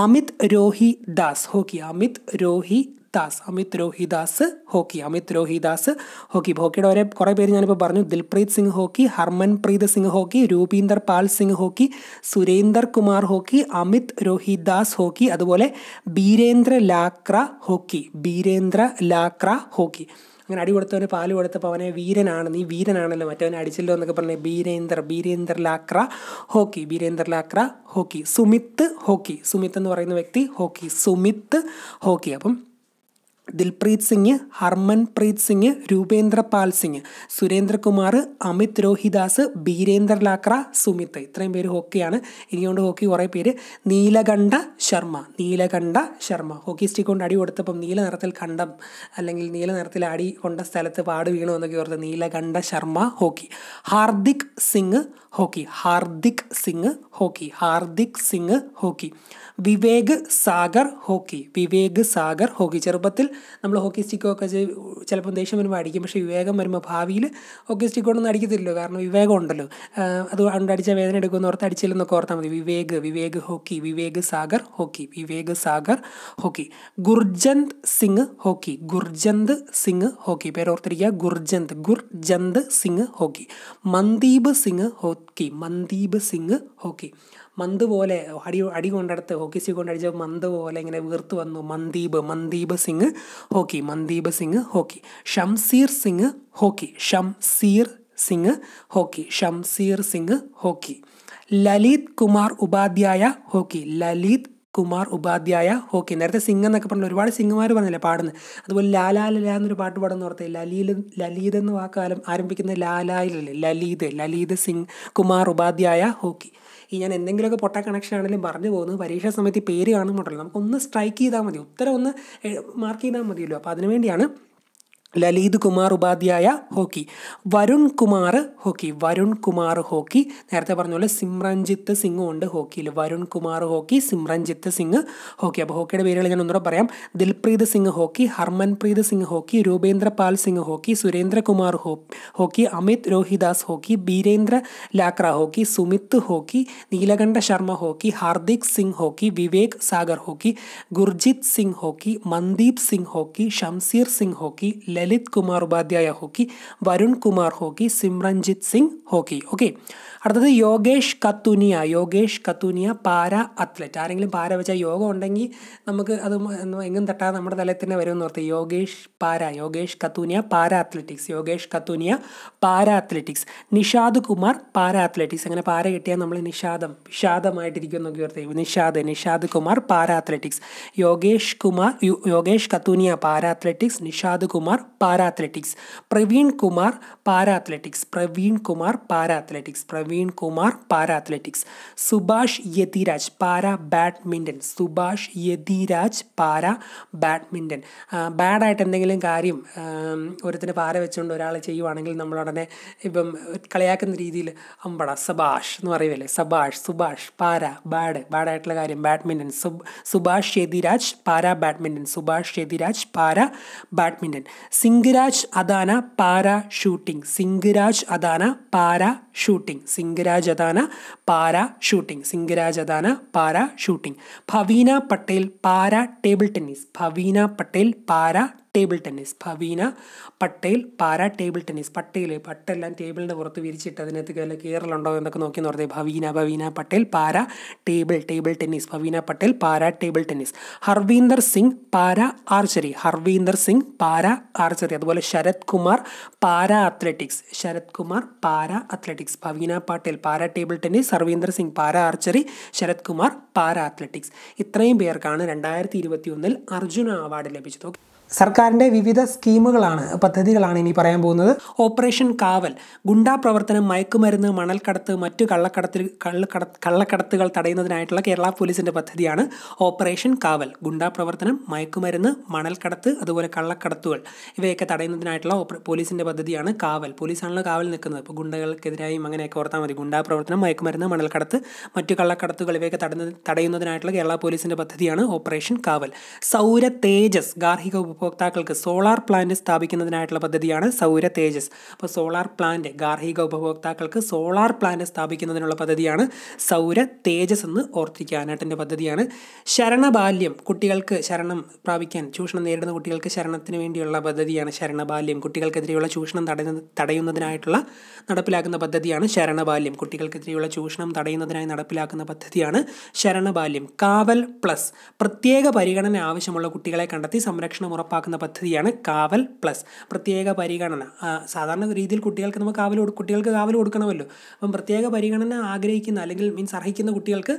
Amit Rohidas hockey Amit Rohidas Amit Das hockey Amit Das hockey ഹോക്കിയുടെ ഒരേ കുറേ പേര് ഞാനിപ്പോൾ പറഞ്ഞു Dilpreet Singh hockey Harmanpreet Singh hockey Rupinder Pal Singh hockey Surender Kumar hockey Amit Das hockey അതുപോലെ ബീരേന്ദ്ര ലാക്ര ഹോക്കി ബീരേന്ദ്ര ലാക്ര ഹോക്കി അങ്ങനെ അടി കൊടുത്തവന് പാല് കൊടുത്തപ്പോൾ അവനെ വീരനാണ് നീ വീരനാണല്ലോ മറ്റവനെ അടിച്ചല്ലോ എന്നൊക്കെ പറഞ്ഞ Birender Birender Lakra hockey Birender Lakra hockey Sumit hockey Sumit എന്ന് പറയുന്ന വ്യക്തി ഹോക്കി സുമിത്ത് ഹോക്കി അപ്പം ദിൽപ്രീത് സിംഗ് ഹർമൻപ്രീത് സിംഗ് രൂപേന്ദ്ര പാൽ സിംഗ് സുരേന്ദ്രകുമാർ അമിത് രോഹിദാസ് ബീരേന്ദ്ര ലാക്ര സുമിത് ഇത്രയും പേര് ഹോക്കിയാണ് ഇനിയോണ്ട് ഹോക്കി കുറേ പേര് നീലകണ്ഠ ശർമ്മ നീലകണ്ഠ ശർമ്മ ഹോക്കി സ്റ്റിക്ക് കൊണ്ട് അടി കൊടുത്തപ്പം നീല നിറത്തിൽ കണ്ടം അല്ലെങ്കിൽ നീല നിറത്തിൽ അടി കൊണ്ട സ്ഥലത്ത് പാട് വീണു എന്നൊക്കെ ഓർത്ത് Nilakanta Sharma hockey Hardik Singh hockey Hardik Singh hockey Hardik Singh hockey Vivek Sagar hockey Vivek Sagar hockey ചെറുപ്പത്തിൽ നമ്മൾ ഹോക്കി സ്റ്റിക്കോ ഒക്കെ ചിലപ്പം ദേഷ്യം വരുമ്പോൾ അടിക്കും പക്ഷേ വിവേകം വരുമ്പോൾ ഭാവിയിൽ ഹോക്കി സ്റ്റിക്കോടൊന്നും അടിക്കത്തില്ലല്ലോ കാരണം വിവേകം ഉണ്ടല്ലോ അത് അണ്ടടിച്ചാൽ വേദന എടുക്കുമെന്ന് ഓർത്ത് അടിച്ചില്ലെന്നൊക്കെ ഓർത്താൽ മതി Vivek Vivek hockey Vivek Sagar hockey Vivek Sagar hockey Gurjant Singh hockey Gurjant Singh hockey പേര് ഓർത്തിരിക്കുക Gurjant Gurjant Singh hockey Mandeep Singh hockey Mandeep Singh hockey മന്ത് പോലെ അടി അടി കൊണ്ടടുത്ത് ഹോക്കി സി കൊണ്ടടിച്ച മന്ത് പോലെ ഇങ്ങനെ വീർത്ത് വന്നു Mandeep Mandeep Singh hockey Mandeep Singh hockey Shamsher Singh hockey Shamsher Singh hockey Shamsher Singh hockey Lalit Kumar Upadhyay hockey Lalit Kumar Upadhyay hockey നേരത്തെ സിംഗ് എന്നൊക്കെ പറഞ്ഞു ഒരുപാട് സിംഗുമാർ പറഞ്ഞില്ലേ പാടുന്നത് അതുപോലെ ലാലാ ലല എന്നൊരു പാട്ട് പാടുന്ന ഓർത്തേ ലലീൽ ലലീത് എന്ന് വാക്കാലം ആരംഭിക്കുന്ന ലാലായിലല്ലേ ലലീത് ലലീത് സിംഗ് കുമാർ ഉപാധ്യായ ഹോക്കി ഈ ഞാൻ എന്തെങ്കിലുമൊക്കെ പൊട്ട കണക്ഷൻ ആണെങ്കിലും പറഞ്ഞു പോകുന്നത് പരീക്ഷാ സമയത്ത് പേര് കാണുമ്പോഴല്ലോ നമുക്കൊന്ന് സ്ട്രൈക്ക് ചെയ്താൽ മതി ഉത്തരം ഒന്ന് മാർക്ക് ചെയ്താൽ മതിയല്ലോ അപ്പോൾ അതിനുവേണ്ടിയാണ് Lalit Kumar Upadhyay hockey Varun Kumar hockey Varun Kumar hockey നേരത്തെ പറഞ്ഞ പോലെ സിമ്രഞ്ജിത്ത് സിംഗും ഉണ്ട് ഹോക്കിയിൽ വരുൺ കുമാർ ഹോക്കി സിമ്രഞ്ജിത്ത് സിംഗ് ഹോക്കി അപ്പോൾ ഹോക്കിയുടെ പേരുകൾ ഞാൻ ഒന്നുകൂടെ പറയാം Dilpreet Singh hockey Harmanpreet Singh hockey Rupinder Pal Singh hockey Surendra Kumar ഹോ hockey Amit Rohidas hockey Birendra Lakra hockey Sumit hockey Nilakanta Sharma hockey Hardik Singh hockey Vivek Sagar hockey Gurjit Singh hockey Mandeep Singh hockey Shamsher Singh hockey Lalit Kumar Upadhyay hockey Varun Kumar होगी सिमरनजीत सिंह होगी ओके അടുത്തത് യോഗേഷ് കത്തുനിയ യോഗേഷ് കത്തുനിയ പാര അത്ലറ്റ് ആരെങ്കിലും പാര വെച്ചാൽ യോഗം ഉണ്ടെങ്കിൽ നമുക്ക് അത് എങ്ങും തട്ടാതെ നമ്മുടെ തലയിൽ തന്നെ വരുമെന്ന് ഓർത്ത് യോഗേഷ് പാര Yogesh Kathuniya para athletics Yogesh Kathuniya para athletics Nishad Kumar para athletics അങ്ങനെ പാര കിട്ടിയാൽ നമ്മൾ നിഷാദം വിഷാദമായിട്ടിരിക്കും നോക്കി ഓർത്തേ Nishad Nishad Kumar para athletics Yogesh Kumar Yogesh Kathuniya para athletics Nishad Kumar para athletics Praveen Kumar para athletics Praveen Kumar para athletics Praveen Praveen Kumar para athletics Subhash Yathiraj പാര ബാഡ്മിൻ്റൺ സുഭാഷ് യതിരാജ് പാര ബാഡ്മിൻ്റൺ ബാഡായിട്ട് എന്തെങ്കിലും കാര്യം ഒരുത്തിന് പാര വെച്ചുകൊണ്ട് ഒരാൾ ചെയ്യുവാണെങ്കിൽ നമ്മൾ ഇപ്പം കളിയാക്കുന്ന രീതിയിൽ അമ്പട സബാഷ് എന്ന് പറയുമല്ലേ സബാഷ് സുഭാഷ് പാര ബാഡ് ബാഡായിട്ടുള്ള കാര്യം ബാഡ്മിൻ്റൺ സുഭാഷ് യതിരാജ് പാര ബാഡ്മിൻ്റൺ സുഭാഷ് യതിരാജ് പാര ബാഡ്മിൻ്റൺ സിംഗ്രാജ് അദാന പാര ഷൂട്ടിംഗ് സിംഗ്രാജ് അദാന പാര ഷൂട്ടിംഗ് സിംഗരാജദാന പാര ഷൂട്ടിംഗ് സിംഗരാജദാന പാര shooting ഭവീന Patel para table tennis Bhavina Patel para table tennis Bhavina Patel para table tennis Patel പട്ടെല്ലാം ടേബിളിൻ്റെ പുറത്ത് വിരിച്ചിട്ട് അതിനകത്ത് കയറി കീറലുണ്ടോ എന്നൊക്കെ നോക്കി എന്ന് പറഞ്ഞത് ഭവീന Bhavina Patel para table table tennis Bhavina Patel para table tennis Harvinder Singh പാര ആർച്ചറി ഹർവീന്ദർ സിംഗ് പാര ആർച്ചറി അതുപോലെ Sarath Kumar para athletics Sarath Kumar para athletics ഭവീന Patel para table tennis Harvinder Singh പാര archery Sarath Kumar para athletics ഇത്രയും പേർക്കാണ് രണ്ടായിരത്തി ഇരുപത്തി ഒന്നിൽ അർജുന അവാർഡ് ലഭിച്ചത് ഓക്കെ സർക്കാരിൻ്റെ വിവിധ സ്കീമുകളാണ് പദ്ധതികളാണ് ഇനി പറയാൻ പോകുന്നത് ഓപ്പറേഷൻ കാവൽ ഗുണ്ടാ പ്രവർത്തനം മയക്കുമരുന്ന് മണൽക്കടത്ത് മറ്റു കള്ളക്കടത്തിൽ കള്ളക്കട കള്ളക്കടത്തുകൾ തടയുന്നതിനായിട്ടുള്ള കേരള പോലീസിൻ്റെ പദ്ധതിയാണ് ഓപ്പറേഷൻ കാവൽ ഗുണ്ടാ പ്രവർത്തനം മയക്കുമരുന്ന് മണൽക്കടത്ത് അതുപോലെ കള്ളക്കടത്തുകൾ ഇവയൊക്കെ തടയുന്നതിനായിട്ടുള്ള പോലീസിൻ്റെ പദ്ധതിയാണ് കാവൽ പോലീസാണല്ലോ കാവൽ നിൽക്കുന്നത് ഇപ്പോൾ ഗുണ്ടകൾക്കെതിരായും അങ്ങനെയൊക്കെ ഓർത്താൽ മതി ഗുണ്ടാ പ്രവർത്തനം മയക്കുമരുന്ന് മണൽക്കടത്ത് മറ്റു കള്ളക്കടത്തുകൾ ഇവയൊക്കെ തടയുന്നതിനായിട്ടുള്ള കേരള പോലീസിൻ്റെ പദ്ധതിയാണ് ഓപ്പറേഷൻ കാവൽ സൗര തേജസ് ഗാർഹിക ഉപഭോക്താക്കൾക്ക് സോളാർ പ്ലാന്റ് സ്ഥാപിക്കുന്നതിനായിട്ടുള്ള പദ്ധതിയാണ് സൗര തേജസ് അപ്പോൾ സോളാർ പ്ലാന്റ് ഗാർഹിക ഉപഭോക്താക്കൾക്ക് സോളാർ പ്ലാന്റ് സ്ഥാപിക്കുന്നതിനുള്ള പദ്ധതിയാണ് സൗര തേജസ് എന്ന് ഓർത്തിക്കുക പദ്ധതിയാണ് ശരണബാല്യം കുട്ടികൾക്ക് ശരണം പ്രാപിക്കാൻ ചൂഷണം നേരിടുന്ന കുട്ടികൾക്ക് ശരണത്തിന് വേണ്ടിയുള്ള പദ്ധതിയാണ് ശരണബാല്യം കുട്ടികൾക്കെതിരെയുള്ള ചൂഷണം തടയുന്ന തടയുന്നതിനായിട്ടുള്ള നടപ്പിലാക്കുന്ന പദ്ധതിയാണ് ശരണബാല്യം കുട്ടികൾക്കെതിരെയുള്ള ചൂഷണം തടയുന്നതിനായി നടപ്പിലാക്കുന്ന പദ്ധതിയാണ് ശരണബാല്യം കാവൽ പ്ലസ് പ്രത്യേക പരിഗണന ആവശ്യമുള്ള കുട്ടികളെ കണ്ടെത്തി സംരക്ഷണം ഉറപ്പ് ഉറപ്പാക്കുന്ന പദ്ധതിയാണ് കാവൽ പ്ലസ് പ്രത്യേക പരിഗണന സാധാരണ രീതിയിൽ കുട്ടികൾക്ക് നമ്മൾ കാവൽ കുട്ടികൾക്ക് കാവൽ കൊടുക്കണമല്ലോ അപ്പം പ്രത്യേക പരിഗണന ആഗ്രഹിക്കുന്ന അല്ലെങ്കിൽ മീൻസ് അർഹിക്കുന്ന കുട്ടികൾക്ക്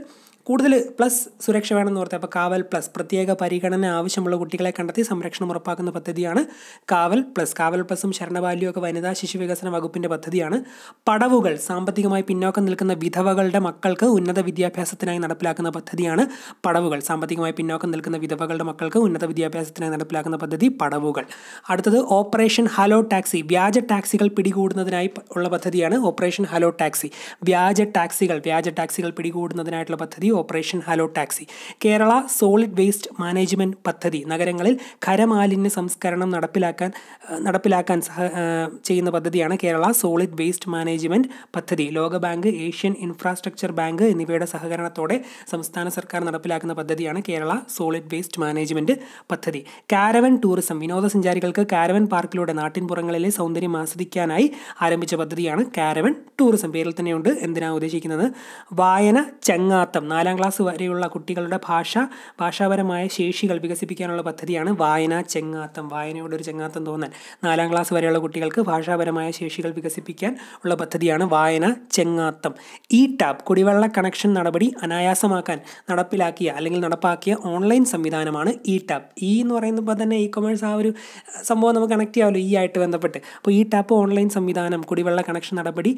കൂടുതൽ പ്ലസ് സുരക്ഷ വേണമെന്ന് ഓർത്ത് അപ്പോൾ കാവൽ പ്ലസ് പ്രത്യേക പരിഗണന ആവശ്യമുള്ള കുട്ടികളെ കണ്ടെത്തി സംരക്ഷണം ഉറപ്പാക്കുന്ന പദ്ധതിയാണ് കാവൽ പ്ലസ് കാവൽ പ്ലസും ശരണബാല്യവും ഒക്കെ വനിതാ ശിശു വികസന വകുപ്പിൻ്റെ പദ്ധതിയാണ് പടവുകൾ സാമ്പത്തികമായി പിന്നോക്കം നിൽക്കുന്ന വിധവകളുടെ മക്കൾക്ക് ഉന്നത വിദ്യാഭ്യാസത്തിനായി നടപ്പിലാക്കുന്ന പദ്ധതിയാണ് പടവുകൾ സാമ്പത്തികമായി പിന്നോക്കം നിൽക്കുന്ന വിധവകളുടെ മക്കൾക്ക് ഉന്നത വിദ്യാഭ്യാസത്തിനായി നടപ്പിലാക്കുന്ന പദ്ധതി പടവുകൾ അടുത്തത് ഓപ്പറേഷൻ ഹലോ ടാക്സി വ്യാജ ടാക്സികൾ പിടികൂടുന്നതിനായി ഉള്ള പദ്ധതിയാണ് ഓപ്പറേഷൻ ഹലോ ടാക്സി വ്യാജ ടാക്സികൾ വ്യാജ ടാക്സികൾ പിടികൂടുന്നതിനായിട്ടുള്ള പദ്ധതി operation hello taxi Kerala solid waste management പദ്ധതി നഗരങ്ങളിൽ ഖരമാലിന്യ സംസ്കരണം നടപ്പിലാക്കാൻ നടപ്പിലാക്കാൻ സഹ ചെയ്യുന്ന പദ്ധതിയാണ് കേരള സോളിഡ് വേസ്റ്റ് മാനേജ്മെൻറ്റ് പദ്ധതി ലോകബാങ്ക് ഏഷ്യൻ ഇൻഫ്രാസ്ട്രക്ചർ ബാങ്ക് എന്നിവയുടെ സഹകരണത്തോടെ സംസ്ഥാന സർക്കാർ നടപ്പിലാക്കുന്ന പദ്ധതിയാണ് കേരള സോളിഡ് വേസ്റ്റ് മാനേജ്മെൻറ്റ് പദ്ധതി കാരവൻ ടൂറിസം വിനോദസഞ്ചാരികൾക്ക് കാരവൻ പാർക്കിലൂടെ നാട്ടിൻപുറങ്ങളിലെ സൗന്ദര്യം ആസ്വദിക്കാനായി ആരംഭിച്ച പദ്ധതിയാണ് കാരവൻ ടൂറിസം പേരിൽ തന്നെയുണ്ട് എന്തിനാണ് ഉദ്ദേശിക്കുന്നത് വായന ചങ്ങാത്തം നാലാം ക്ലാസ് വരെയുള്ള കുട്ടികളുടെ ഭാഷ ഭാഷാപരമായ ശേഷികൾ വികസിപ്പിക്കാനുള്ള പദ്ധതിയാണ് വായന ചെങ്ങാത്തം വായനയോടൊരു ചെങ്ങാത്തം തോന്നാൻ നാലാം ക്ലാസ് വരെയുള്ള കുട്ടികൾക്ക് ഭാഷാപരമായ ശേഷികൾ വികസിപ്പിക്കാൻ ഉള്ള പദ്ധതിയാണ് വായന ചെങ്ങാത്തം ഈ ടാപ്പ് കുടിവെള്ള കണക്ഷൻ നടപടി അനായാസമാക്കാൻ നടപ്പിലാക്കിയ അല്ലെങ്കിൽ നടപ്പാക്കിയ ഓൺലൈൻ സംവിധാനമാണ് ഈ ടാപ്പ് ഇ എന്ന് പറയുമ്പോൾ തന്നെ ഇ കൊമേഴ്സ് ആ ഒരു സംഭവം നമുക്ക് കണക്ട് ചെയ്യാമല്ലോ ഈ ആയിട്ട് ബന്ധപ്പെട്ട് അപ്പോൾ ഈ ടാപ്പ് ഓൺലൈൻ സംവിധാനം കുടിവെള്ള കണക്ഷൻ നടപടി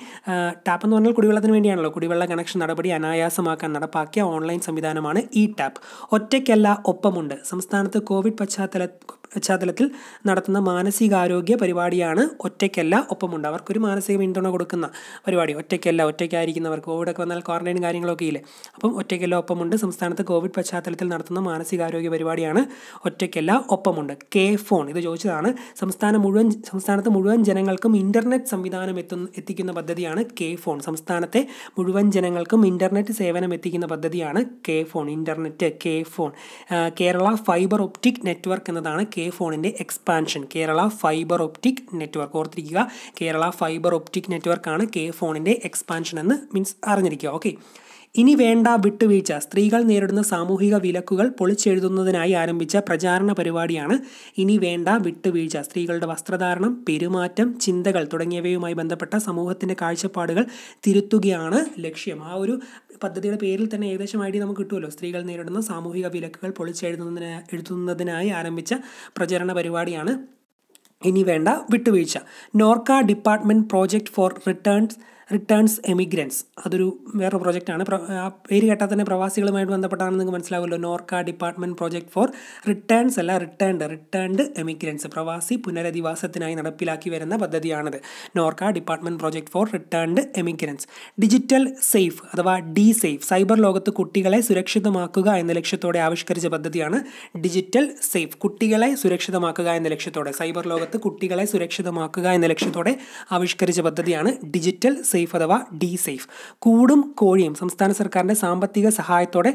ടാപ്പ് എന്ന് പറഞ്ഞാൽ കുടിവെള്ളത്തിന് വേണ്ടിയാണല്ലോ കുടിവെള്ള കണക്ഷൻ നടപടി അനായാസമാക്കാൻ നടപ്പാക്കി ഓൺലൈൻ സംവിധാനമാണ് ഇ ടാപ്പ് ഒറ്റയ്ക്കല്ല ഒപ്പമുണ്ട് സംസ്ഥാനത്ത് കോവിഡ് പശ്ചാത്തല പശ്ചാത്തലത്തിൽ നടത്തുന്ന മാനസികാരോഗ്യ പരിപാടിയാണ് ഒറ്റയ്ക്കല്ല ഒപ്പമുണ്ട് അവർക്കൊരു മാനസിക പിന്തുണ കൊടുക്കുന്ന പരിപാടി ഒറ്റയ്ക്കല്ല ഒറ്റയ്ക്കായിരിക്കുന്നവർക്ക് കോവിഡൊക്കെ വന്നാൽ ക്വാറന്റൈൻ കാര്യങ്ങളൊക്കെ ഇല്ലേ അപ്പം ഒറ്റയ്ക്കല്ല ഒപ്പമുണ്ട് സംസ്ഥാനത്ത് കോവിഡ് പശ്ചാത്തലത്തിൽ നടത്തുന്ന മാനസികാരോഗ്യ പരിപാടിയാണ് ഒറ്റയ്ക്കല്ല ഒപ്പമുണ്ട് കെ ഫോൺ ഇത് ചോദിച്ചതാണ് സംസ്ഥാനം മുഴുവൻ സംസ്ഥാനത്ത് മുഴുവൻ ജനങ്ങൾക്കും ഇൻ്റർനെറ്റ് സംവിധാനം എത്തുന്ന എത്തിക്കുന്ന പദ്ധതിയാണ് കെ ഫോൺ സംസ്ഥാനത്തെ മുഴുവൻ ജനങ്ങൾക്കും ഇൻ്റർനെറ്റ് സേവനം എത്തിക്കുന്ന പദ്ധതിയാണ് K phone internet K phone Kerala fibre optic network എന്നതാണ് കെ കെ ഫോണിൻ്റെ expansion Kerala fibre optic network ഓർത്തിരിക്കുക കേരള ഫൈബർ ഒപ്റ്റിക് നെറ്റ്വർക്കാണ് കെ ഫോണിൻ്റെ എക്സ്പാൻഷൻ എന്ന് മീൻസ് അറിഞ്ഞിരിക്കുക ഓക്കെ ഇനി വേണ്ട വിട്ടുവീഴ്ച സ്ത്രീകൾ നേരിടുന്ന സാമൂഹിക വിലക്കുകൾ പൊളിച്ചെഴുതുന്നതിനായി ആരംഭിച്ച പ്രചാരണ പരിപാടിയാണ് ഇനി വേണ്ട വിട്ടുവീഴ്ച സ്ത്രീകളുടെ വസ്ത്രധാരണം പെരുമാറ്റം ചിന്തകൾ തുടങ്ങിയവയുമായി ബന്ധപ്പെട്ട സമൂഹത്തിൻ്റെ കാഴ്ചപ്പാടുകൾ തിരുത്തുകയാണ് ലക്ഷ്യം ആ ഒരു പദ്ധതിയുടെ പേരിൽ തന്നെ ഏകദേശം ഐഡിയ നമുക്ക് കിട്ടുമല്ലോ സ്ത്രീകൾ നേരിടുന്ന സാമൂഹിക വിലക്കുകൾ പൊളിച്ചെഴുതുന്നതിന് എഴുതുന്നതിനായി ആരംഭിച്ച പ്രചരണ പരിപാടിയാണ് ഇനി വേണ്ട വിട്ടുവീഴ്ച Norka department project for returns returns emigrants അതൊരു വേറെ പ്രോജക്റ്റാണ് ആ പേര് കേട്ടാൽ തന്നെ പ്രവാസികളുമായിട്ട് ബന്ധപ്പെട്ടാണെന്ന് നിങ്ങൾക്ക് മനസ്സിലാവുമല്ലോ Norka department project for returns അല്ല റിട്ടേൺഡ് റിട്ടേൺഡ് എമിഗ്രൻസ് പ്രവാസി പുനരധിവാസത്തിനായി നടപ്പിലാക്കി വരുന്ന പദ്ധതിയാണിത് Norka department project for returned emigrants digital safe അഥവാ ഡി സേഫ് സൈബർ ലോകത്ത് കുട്ടികളെ സുരക്ഷിതമാക്കുക എന്ന ലക്ഷ്യത്തോടെ ആവിഷ്കരിച്ച പദ്ധതിയാണ് ഡിജിറ്റൽ സേഫ് കുട്ടികളെ സുരക്ഷിതമാക്കുക എന്ന ലക്ഷ്യത്തോടെ സൈബർ ലോകത്ത് കുട്ടികളെ സുരക്ഷിതമാക്കുക എന്ന ലക്ഷ്യത്തോടെ ആവിഷ്കരിച്ച പദ്ധതിയാണ് ഡിജിറ്റൽ സേഫ് അഥവാ ഡി സേഫ് കൂടും കോഴിയും സംസ്ഥാന സർക്കാരിൻ്റെ സാമ്പത്തിക സഹായത്തോടെ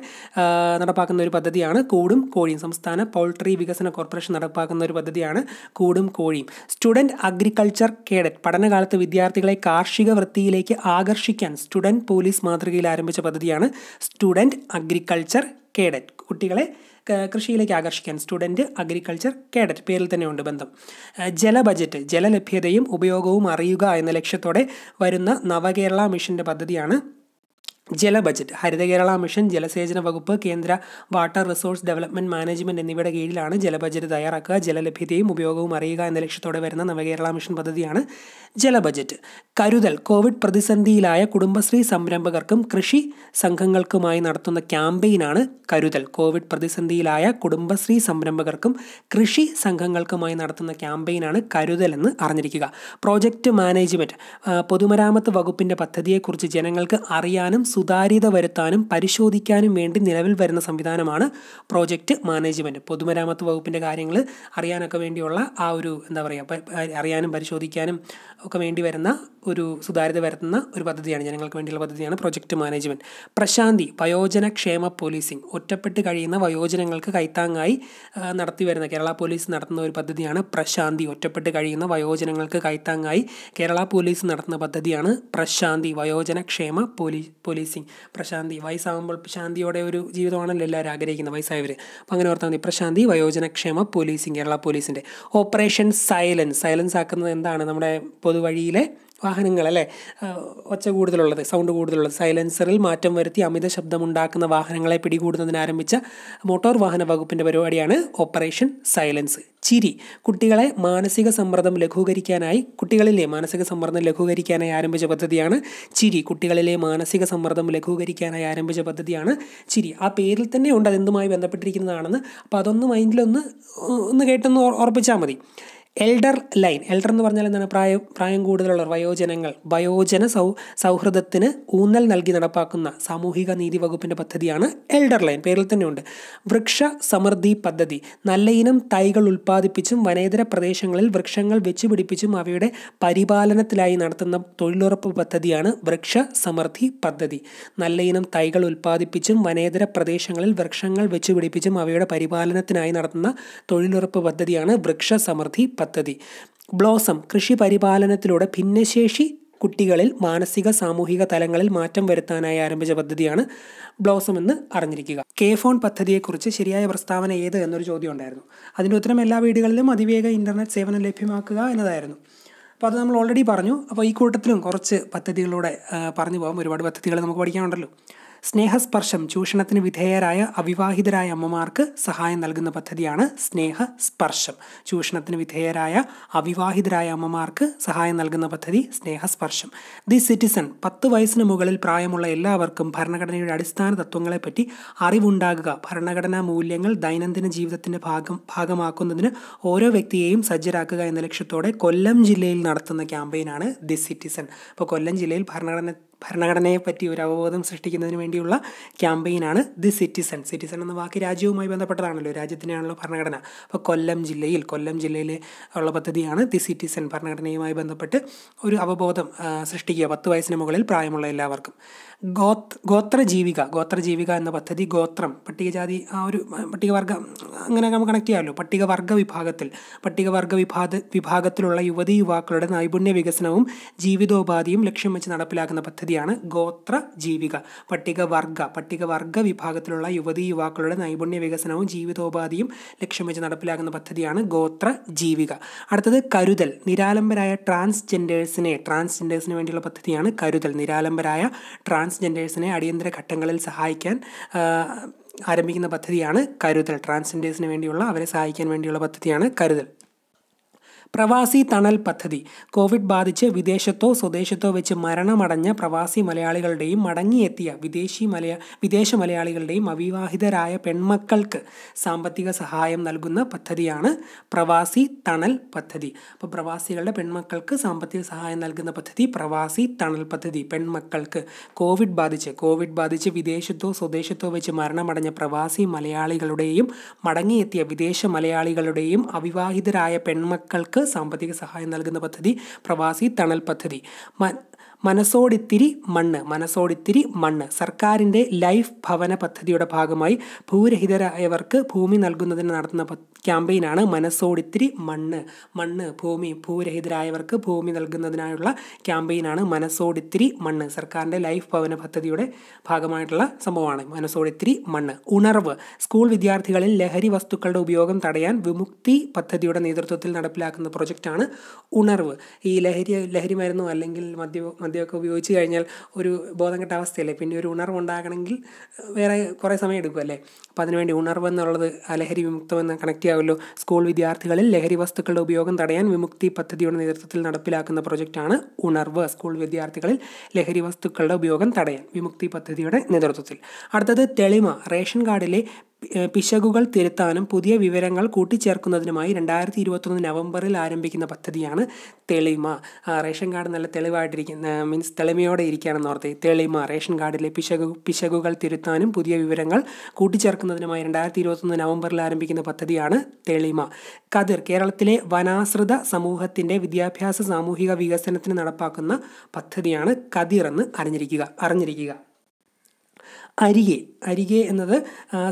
നടപ്പാക്കുന്ന ഒരു പദ്ധതിയാണ് കൂടും കോഴിയും സംസ്ഥാന പൗൾട്രി വികസന കോർപ്പറേഷൻ നടപ്പാക്കുന്ന ഒരു പദ്ധതിയാണ് കൂടും കോഴിയും സ്റ്റുഡൻറ്റ് അഗ്രികൾച്ചർ കേഡറ്റ് പഠനകാലത്ത് വിദ്യാർത്ഥികളെ കാർഷിക വൃത്തിയിലേക്ക് ആകർഷിക്കാൻ സ്റ്റുഡൻറ്റ് പോലീസ് മാതൃകയിൽ ആരംഭിച്ച പദ്ധതിയാണ് സ്റ്റുഡൻറ്റ് അഗ്രികൾച്ചർ കേഡറ്റ് കുട്ടികളെ കൃഷിയിലേക്ക് ആകർഷിക്കാൻ സ്റ്റുഡൻറ്റ് അഗ്രികൾച്ചർ കേഡറ്റ് പേരിൽ തന്നെയുണ്ട് ബന്ധം ജല ബജറ്റ് ജലലഭ്യതയും ഉപയോഗവും അറിയുക എന്ന ലക്ഷ്യത്തോടെ വരുന്ന നവകേരള മിഷൻ്റെ പദ്ധതിയാണ് ജല ബജറ്റ് ഹരിത കേരള മിഷൻ ജലസേചന വകുപ്പ് കേന്ദ്ര വാട്ടർ റിസോഴ്സ് ഡെവലപ്മെന്റ് മാനേജ്മെന്റ് എന്നിവയുടെ കീഴിലാണ് ജല ബജറ്റ് തയ്യാറാക്കുക ജലലഭ്യതയും ഉപയോഗവും അറിയുക എന്ന ലക്ഷ്യത്തോടെ വരുന്ന നവകേരള മിഷൻ പദ്ധതിയാണ് ജല ബജറ്റ് കരുതൽ കോവിഡ് പ്രതിസന്ധിയിലായ കുടുംബശ്രീ സംരംഭകർക്കും കൃഷി സംഘങ്ങൾക്കുമായി നടത്തുന്ന ക്യാമ്പയിനാണ് കരുതൽ കോവിഡ് പ്രതിസന്ധിയിലായ കുടുംബശ്രീ സംരംഭകർക്കും കൃഷി സംഘങ്ങൾക്കുമായി നടത്തുന്ന ക്യാമ്പയിനാണ് കരുതൽ എന്ന് അറിഞ്ഞിരിക്കുക പ്രോജക്റ്റ് മാനേജ്മെന്റ് പൊതുമരാമത്ത് വകുപ്പിന്റെ പദ്ധതിയെക്കുറിച്ച് ജനങ്ങൾക്ക് അറിയാനും സുതാര്യത വരുത്താനും പരിശോധിക്കാനും വേണ്ടി നിലവിൽ വരുന്ന സംവിധാനമാണ് പ്രോജക്റ്റ് മാനേജ്മെൻറ്റ് പൊതുമരാമത്ത് വകുപ്പിൻ്റെ കാര്യങ്ങൾ അറിയാനൊക്കെ വേണ്ടിയുള്ള ആ ഒരു എന്താ പറയുക അറിയാനും പരിശോധിക്കാനും ഒക്കെ വേണ്ടി വരുന്ന ഒരു സുതാര്യത വരുത്തുന്ന ഒരു പദ്ധതിയാണ് ജനങ്ങൾക്ക് വേണ്ടിയുള്ള പദ്ധതിയാണ് പ്രോജക്റ്റ് മാനേജ്മെൻറ്റ് പ്രശാന്തി വയോജന ക്ഷേമ പോലീസിംഗ് ഒറ്റപ്പെട്ട് കഴിയുന്ന വയോജനങ്ങൾക്ക് കൈത്താങ്ങായി നടത്തി വരുന്ന കേരള പോലീസ് നടത്തുന്ന ഒരു പദ്ധതിയാണ് പ്രശാന്തി ഒറ്റപ്പെട്ട് കഴിയുന്ന വയോജനങ്ങൾക്ക് കൈത്താങ്ങായി കേരള പോലീസ് നടത്തുന്ന പദ്ധതിയാണ് പ്രശാന്തി വയോജന ക്ഷേമ പോലീസ് വയസ്സിങ് പ്രശാന്തി വയസ്സാകുമ്പോൾ ശാന്തിയോടെ ഒരു ജീവിതമാണല്ലോ എല്ലാവരും ആഗ്രഹിക്കുന്നത് വയസ്സായവർ അപ്പോൾ അങ്ങനെ ഓർത്താൽ മതി പ്രശാന്തി വയോജനക്ഷേമ പോലീസിങ് കേരള പോലീസിൻ്റെ ഓപ്പറേഷൻ സൈലൻസ് സൈലൻസ് ആക്കുന്നത് എന്താണ് നമ്മുടെ പൊതുവഴിയിലെ വാഹനങ്ങളല്ലേ ഒച്ച കൂടുതലുള്ളത് സൗണ്ട് കൂടുതലുള്ളത് സൈലൻസറിൽ മാറ്റം വരുത്തി അമിത ശബ്ദമുണ്ടാക്കുന്ന വാഹനങ്ങളെ പിടികൂടുന്നതിന് ആരംഭിച്ച മോട്ടോർ വാഹന വകുപ്പിൻ്റെ പരിപാടിയാണ് ഓപ്പറേഷൻ സൈലൻസ് ചിരി കുട്ടികളെ മാനസിക സമ്മർദ്ദം ലഘൂകരിക്കാനായി കുട്ടികളിലെ മാനസിക സമ്മർദ്ദം ലഘൂകരിക്കാനായി ആരംഭിച്ച പദ്ധതിയാണ് ചിരി കുട്ടികളിലെ മാനസിക സമ്മർദ്ദം ലഘൂകരിക്കാനായി ആരംഭിച്ച പദ്ധതിയാണ് ചിരി ആ പേരിൽ തന്നെ ഉണ്ട് അതെന്തുമായി ബന്ധപ്പെട്ടിരിക്കുന്നതാണെന്ന് അപ്പോൾ അതൊന്ന് മൈൻഡിലൊന്ന് ഒന്ന് കേട്ടൊന്ന് ഉറപ്പിച്ചാൽ മതി എൽഡർ ലൈൻ എൽഡർ എന്ന് പറഞ്ഞാൽ എന്താണ് പ്രായം പ്രായം കൂടുതലുള്ളവർ വയോജനങ്ങൾ വയോജന സൗ സൗഹൃദത്തിന് ഊന്നൽ നൽകി നടപ്പാക്കുന്ന സാമൂഹിക നീതി വകുപ്പിൻ്റെ പദ്ധതിയാണ് എൽഡർ ലൈൻ പേരിൽ തന്നെയുണ്ട് വൃക്ഷ സമൃദ്ധി പദ്ധതി നല്ല ഇനം തൈകൾ ഉൽപ്പാദിപ്പിച്ചും വനേതര പ്രദേശങ്ങളിൽ വൃക്ഷങ്ങൾ വെച്ചുപിടിപ്പിച്ചും അവയുടെ പരിപാലനത്തിലായി നടത്തുന്ന തൊഴിലുറപ്പ് പദ്ധതിയാണ് വൃക്ഷ സമൃദ്ധി പദ്ധതി നല്ല ഇനം തൈകൾ ഉൽപ്പാദിപ്പിച്ചും വനേതര പ്രദേശങ്ങളിൽ വൃക്ഷങ്ങൾ വെച്ചുപിടിപ്പിച്ചും അവയുടെ പരിപാലനത്തിനായി നടത്തുന്ന തൊഴിലുറപ്പ് പദ്ധതിയാണ് വൃക്ഷ സമൃദ്ധി പദ്ധതി പദ്ധതി ബ്ലോസം കൃഷി പരിപാലനത്തിലൂടെ ഭിന്നശേഷി കുട്ടികളിൽ മാനസിക സാമൂഹിക തലങ്ങളിൽ മാറ്റം വരുത്താനായി ആരംഭിച്ച പദ്ധതിയാണ് ബ്ലോസം എന്ന് അറിഞ്ഞിരിക്കുക കെ ഫോൺ പദ്ധതിയെക്കുറിച്ച് ശരിയായ പ്രസ്താവന ഏത് എന്നൊരു ചോദ്യം ഉണ്ടായിരുന്നു അതിൻ്റെ ഉത്തരം എല്ലാ വീടുകളിലും അതിവേഗ ഇൻ്റർനെറ്റ് സേവനം ലഭ്യമാക്കുക എന്നതായിരുന്നു അപ്പോൾ അത് നമ്മൾ ഓൾറെഡി പറഞ്ഞു അപ്പോൾ ഈ കൂട്ടത്തിലും കുറച്ച് പദ്ധതികളിലൂടെ പറഞ്ഞു പോകാം ഒരുപാട് പദ്ധതികൾ നമുക്ക് പഠിക്കാനുണ്ടല്ലോ സ്നേഹസ്പർശം ചൂഷണത്തിന് വിധേയരായ അവിവാഹിതരായ അമ്മമാർക്ക് സഹായം നൽകുന്ന പദ്ധതിയാണ് സ്നേഹ സ്പർശം ചൂഷണത്തിന് വിധേയരായ അവിവാഹിതരായ അമ്മമാർക്ക് സഹായം നൽകുന്ന പദ്ധതി സ്നേഹസ്പർശം ദി സിറ്റിസൺ പത്ത് വയസ്സിന് മുകളിൽ പ്രായമുള്ള എല്ലാവർക്കും ഭരണഘടനയുടെ അടിസ്ഥാന തത്വങ്ങളെപ്പറ്റി അറിവുണ്ടാകുക ഭരണഘടനാ മൂല്യങ്ങൾ ദൈനംദിന ജീവിതത്തിൻ്റെ ഭാഗം ഭാഗമാക്കുന്നതിന് ഓരോ വ്യക്തിയെയും സജ്ജരാക്കുക എന്ന ലക്ഷ്യത്തോടെ കൊല്ലം ജില്ലയിൽ നടത്തുന്ന ക്യാമ്പയിനാണ് ദി സിറ്റിസൺ അപ്പോൾ കൊല്ലം ജില്ലയിൽ ഭരണഘടന ഭരണഘടനയെപ്പറ്റി ഒരു അവബോധം സൃഷ്ടിക്കുന്നതിന് വേണ്ടിയുള്ള ക്യാമ്പയിനാണ് ദി സിറ്റിസൺ സിറ്റിസൺ എന്ന വാക്ക് രാജ്യവുമായി ബന്ധപ്പെട്ടതാണല്ലോ രാജ്യത്തിനാണല്ലോ ഭരണഘടന അപ്പോൾ കൊല്ലം ജില്ലയിൽ കൊല്ലം ജില്ലയിൽ ഉള്ള പദ്ധതിയാണ് ദി സിറ്റിസൺ ഭരണഘടനയുമായി ബന്ധപ്പെട്ട് ഒരു അവബോധം സൃഷ്ടിക്കുക പത്ത് വയസ്സിന് മുകളിൽ പ്രായമുള്ള എല്ലാവർക്കും ഗോത് ഗോത്രജീവിക ഗോത്രജീവിക എന്ന പദ്ധതി ഗോത്രം പട്ടികജാതി ആ ഒരു പട്ടികവർഗ അങ്ങനെ നമുക്ക് കണക്ട് ചെയ്യാമല്ലോ പട്ടികവർഗ വിഭാഗത്തിൽ പട്ടികവർഗ വിഭാഗ വിഭാഗത്തിലുള്ള യുവതി യുവാക്കളുടെ നൈപുണ്യ വികസനവും ജീവിതോപാധിയും ലക്ഷ്യം വെച്ച് നടപ്പിലാക്കുന്ന പദ്ധതി പദ്ധതിയാണ് ഗോത്ര ജീവിക പട്ടികവർഗ പട്ടികവർഗ വിഭാഗത്തിലുള്ള യുവതി യുവാക്കളുടെ നൈപുണ്യ വികസനവും ജീവിതോപാധിയും ലക്ഷ്യം വെച്ച് നടപ്പിലാക്കുന്ന പദ്ധതിയാണ് ഗോത്ര ജീവിക അടുത്തത് കരുതൽ നിരാലംബരായ ട്രാൻസ്ജെൻഡേഴ്സിനെ ട്രാൻസ്ജെൻഡേഴ്സിന് വേണ്ടിയുള്ള പദ്ധതിയാണ് കരുതൽ നിരാലംബരായ ട്രാൻസ്ജെൻഡേഴ്സിനെ അടിയന്തര ഘട്ടങ്ങളിൽ സഹായിക്കാൻ ആരംഭിക്കുന്ന പദ്ധതിയാണ് കരുതൽ ട്രാൻസ്ജെൻഡേഴ്സിന് വേണ്ടിയുള്ള അവരെ സഹായിക്കാൻ വേണ്ടിയുള്ള പദ്ധതിയാണ് കരുതൽ പ്രവാസി തണൽ പദ്ധതി കോവിഡ് ബാധിച്ച് വിദേശത്തോ സ്വദേശത്തോ വെച്ച് മരണമടഞ്ഞ പ്രവാസി മലയാളികളുടെയും മടങ്ങിയെത്തിയ വിദേശി മലയാ വിദേശ മലയാളികളുടെയും അവിവാഹിതരായ പെൺമക്കൾക്ക് സാമ്പത്തിക സഹായം നൽകുന്ന പദ്ധതിയാണ് പ്രവാസി തണൽ പദ്ധതി അപ്പോൾ പ്രവാസികളുടെ പെൺമക്കൾക്ക് സാമ്പത്തിക സഹായം നൽകുന്ന പദ്ധതി പ്രവാസി തണൽ പദ്ധതി പെൺമക്കൾക്ക് കോവിഡ് ബാധിച്ച് കോവിഡ് ബാധിച്ച് വിദേശത്തോ സ്വദേശത്തോ വെച്ച് മരണമടഞ്ഞ പ്രവാസി മലയാളികളുടെയും മടങ്ങിയെത്തിയ വിദേശ മലയാളികളുടെയും അവിവാഹിതരായ പെൺമക്കൾക്ക് സാമ്പത്തിക സഹായം നൽകുന്ന പദ്ധതി പ്രവാസി തണൽ പദ്ധതി മനസ്സോടിത്തിരി മണ്ണ് മനസ്സോടിത്തിരി മണ്ണ് സർക്കാരിൻ്റെ ലൈഫ് ഭവന പദ്ധതിയുടെ ഭാഗമായി ഭൂരഹിതരായവർക്ക് ഭൂമി നൽകുന്നതിന് നടത്തുന്ന ക്യാമ്പയിനാണ് മനസ്സോടിത്തിരി മണ്ണ് മണ്ണ് ഭൂമി ഭൂരഹിതരായവർക്ക് ഭൂമി നൽകുന്നതിനായുള്ള ക്യാമ്പയിനാണ് മനസ്സോടിത്തിരി മണ്ണ് സർക്കാരിൻ്റെ ലൈഫ് ഭവന പദ്ധതിയുടെ ഭാഗമായിട്ടുള്ള സംഭവമാണ് മനസ്സോടിത്തിരി മണ്ണ് ഉണർവ് സ്കൂൾ വിദ്യാർത്ഥികളിൽ ലഹരി വസ്തുക്കളുടെ ഉപയോഗം തടയാൻ വിമുക്തി പദ്ധതിയുടെ നേതൃത്വത്തിൽ നടപ്പിലാക്കുന്ന പ്രൊജക്റ്റാണ് ഉണർവ് ഈ ലഹരി ലഹരി മരുന്നോ അല്ലെങ്കിൽ മദ്യ മദ്യമൊക്കെ ഉപയോഗിച്ച് കഴിഞ്ഞാൽ ഒരു ബോധം കെട്ട അവസ്ഥയല്ലേ പിന്നെ ഒരു ഉണ്ടാകണമെങ്കിൽ വേറെ കുറേ സമയം എടുക്കുമല്ലേ അപ്പോൾ അതിനുവേണ്ടി ഉണർവെന്നുള്ളത് ആ ലഹരി വിമുക്തമെന്ന് കണക്ട് ചെയ്യാമല്ലോ സ്കൂൾ വിദ്യാർത്ഥികളിൽ ലഹരി വസ്തുക്കളുടെ ഉപയോഗം തടയാൻ വിമുക്തി പദ്ധതിയുടെ നേതൃത്വത്തിൽ നടപ്പിലാക്കുന്ന പ്രൊജക്റ്റാണ് ഉണർവ് സ്കൂൾ വിദ്യാർത്ഥികളിൽ ലഹരി വസ്തുക്കളുടെ ഉപയോഗം തടയാൻ വിമുക്തി പദ്ധതിയുടെ നേതൃത്വത്തിൽ അടുത്തത് തെളിമ റേഷൻ കാർഡിലെ പിശകുകൾ തിരുത്താനും പുതിയ വിവരങ്ങൾ കൂട്ടിച്ചേർക്കുന്നതിനുമായി രണ്ടായിരത്തി ഇരുപത്തൊന്ന് നവംബറിൽ ആരംഭിക്കുന്ന പദ്ധതിയാണ് തെളിമ റേഷൻ കാർഡ് നല്ല തെളിവായിട്ടിരിക്കുന്ന മീൻസ് തെളിമയോടെ ഇരിക്കുകയാണെന്ന് ഓർത്ത് തെളിമ റേഷൻ കാർഡിലെ പിശകു പിശകുകൾ തിരുത്താനും പുതിയ വിവരങ്ങൾ കൂട്ടിച്ചേർക്കുന്നതിനുമായി രണ്ടായിരത്തി ഇരുപത്തൊന്ന് നവംബറിൽ ആരംഭിക്കുന്ന പദ്ധതിയാണ് തെളിമ കതിർ കേരളത്തിലെ വനാശ്രിത സമൂഹത്തിൻ്റെ വിദ്യാഭ്യാസ സാമൂഹിക വികസനത്തിന് നടപ്പാക്കുന്ന പദ്ധതിയാണ് കതിർ എന്ന് അറിഞ്ഞിരിക്കുക അറിഞ്ഞിരിക്കുക അരികെ അരികെ എന്നത്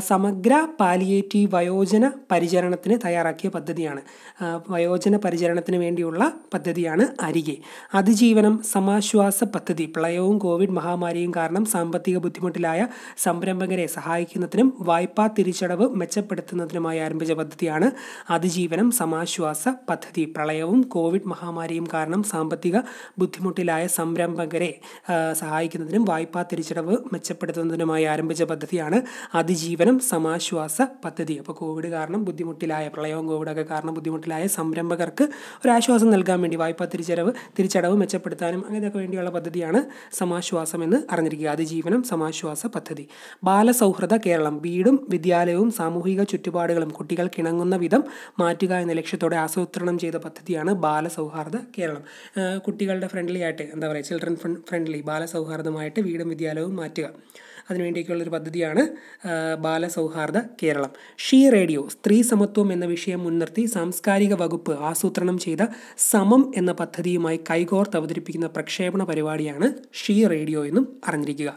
സമഗ്ര പാലിയേറ്റീവ് വയോജന പരിചരണത്തിന് തയ്യാറാക്കിയ പദ്ധതിയാണ് വയോജന പരിചരണത്തിന് വേണ്ടിയുള്ള പദ്ധതിയാണ് അരികെ അതിജീവനം സമാശ്വാസ പദ്ധതി പ്രളയവും കോവിഡ് മഹാമാരിയും കാരണം സാമ്പത്തിക ബുദ്ധിമുട്ടിലായ സംരംഭകരെ സഹായിക്കുന്നതിനും വായ്പാ തിരിച്ചടവ് മെച്ചപ്പെടുത്തുന്നതിനുമായി ആരംഭിച്ച പദ്ധതിയാണ് അതിജീവനം സമാശ്വാസ പദ്ധതി പ്രളയവും കോവിഡ് മഹാമാരിയും കാരണം സാമ്പത്തിക ബുദ്ധിമുട്ടിലായ സംരംഭകരെ സഹായിക്കുന്നതിനും വായ്പാ തിരിച്ചടവ് മെച്ചപ്പെടുത്തുന്നതിനുമായി ആദ്യമായി ആരംഭിച്ച പദ്ധതിയാണ് അതിജീവനം സമാശ്വാസ പദ്ധതി അപ്പോൾ കോവിഡ് കാരണം ബുദ്ധിമുട്ടിലായ പ്രളയവും കോവിഡൊക്കെ കാരണം ബുദ്ധിമുട്ടിലായ സംരംഭകർക്ക് ഒരു ആശ്വാസം നൽകാൻ വേണ്ടി വായ്പ തിരിച്ചടവ് തിരിച്ചടവ് മെച്ചപ്പെടുത്താനും അങ്ങനെയൊക്കെ വേണ്ടിയുള്ള പദ്ധതിയാണ് സമാശ്വാസം എന്ന് അറിഞ്ഞിരിക്കുക അതിജീവനം സമാശ്വാസ പദ്ധതി ബാലസൗഹൃദ കേരളം വീടും വിദ്യാലയവും സാമൂഹിക ചുറ്റുപാടുകളും കുട്ടികൾ കിണങ്ങുന്ന വിധം മാറ്റുക എന്ന ലക്ഷ്യത്തോടെ ആസൂത്രണം ചെയ്ത പദ്ധതിയാണ് ബാലസൗഹാർദ്ദ കേരളം കുട്ടികളുടെ ഫ്രണ്ട്ലി ആയിട്ട് എന്താ പറയുക ചിൽഡ്രൻ ഫ്രണ്ട്ലി ബാലസൗഹാർദ്ദമായിട്ട് വീടും വിദ്യാലയവും മാറ്റുക അതിനുവേണ്ടിയൊക്കെയുള്ളൊരു പദ്ധതിയാണ് ബാലസൗഹാർദ്ദ കേരളം ഷീ റേഡിയോ സ്ത്രീ സമത്വം എന്ന വിഷയം മുൻനിർത്തി സാംസ്കാരിക വകുപ്പ് ആസൂത്രണം ചെയ്ത സമം എന്ന പദ്ധതിയുമായി കൈകോർത്ത് അവതരിപ്പിക്കുന്ന പ്രക്ഷേപണ പരിപാടിയാണ് ഷീ റേഡിയോ എന്നും അറിഞ്ഞിരിക്കുക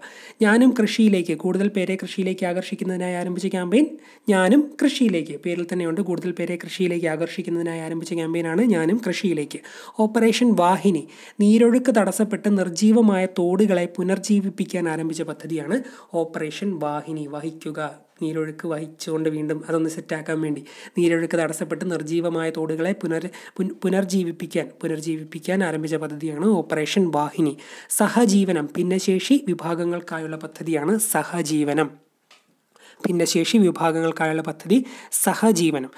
ഞാനും കൃഷിയിലേക്ക് കൂടുതൽ പേരെ കൃഷിയിലേക്ക് ആകർഷിക്കുന്നതിനായി ആരംഭിച്ച ക്യാമ്പയിൻ ഞാനും കൃഷിയിലേക്ക് പേരിൽ തന്നെയുണ്ട് കൂടുതൽ പേരെ കൃഷിയിലേക്ക് ആകർഷിക്കുന്നതിനായി ആരംഭിച്ച ക്യാമ്പയിനാണ് ഞാനും കൃഷിയിലേക്ക് ഓപ്പറേഷൻ വാഹിനി നീരൊഴുക്ക് തടസ്സപ്പെട്ട് നിർജ്ജീവമായ തോടുകളെ പുനർജീവിപ്പിക്കാൻ ആരംഭിച്ച പദ്ധതിയാണ് ഓപ്പറേഷൻ വാഹിനി വഹിക്കുക നീരൊഴുക്ക് വഹിച്ചുകൊണ്ട് വീണ്ടും അതൊന്ന് സെറ്റാക്കാൻ വേണ്ടി നീരൊഴുക്ക് തടസ്സപ്പെട്ട് നിർജീവമായ തോടുകളെ പുനർ പുനർജീവിപ്പിക്കാൻ പുനർജീവിപ്പിക്കാൻ ആരംഭിച്ച പദ്ധതിയാണ് ഓപ്പറേഷൻ വാഹിനി സഹജീവനം ഭിന്നശേഷി വിഭാഗങ്ങൾക്കായുള്ള പദ്ധതിയാണ് സഹജീവനം ഭിന്നശേഷി വിഭാഗങ്ങൾക്കായുള്ള പദ്ധതി സഹജീവനം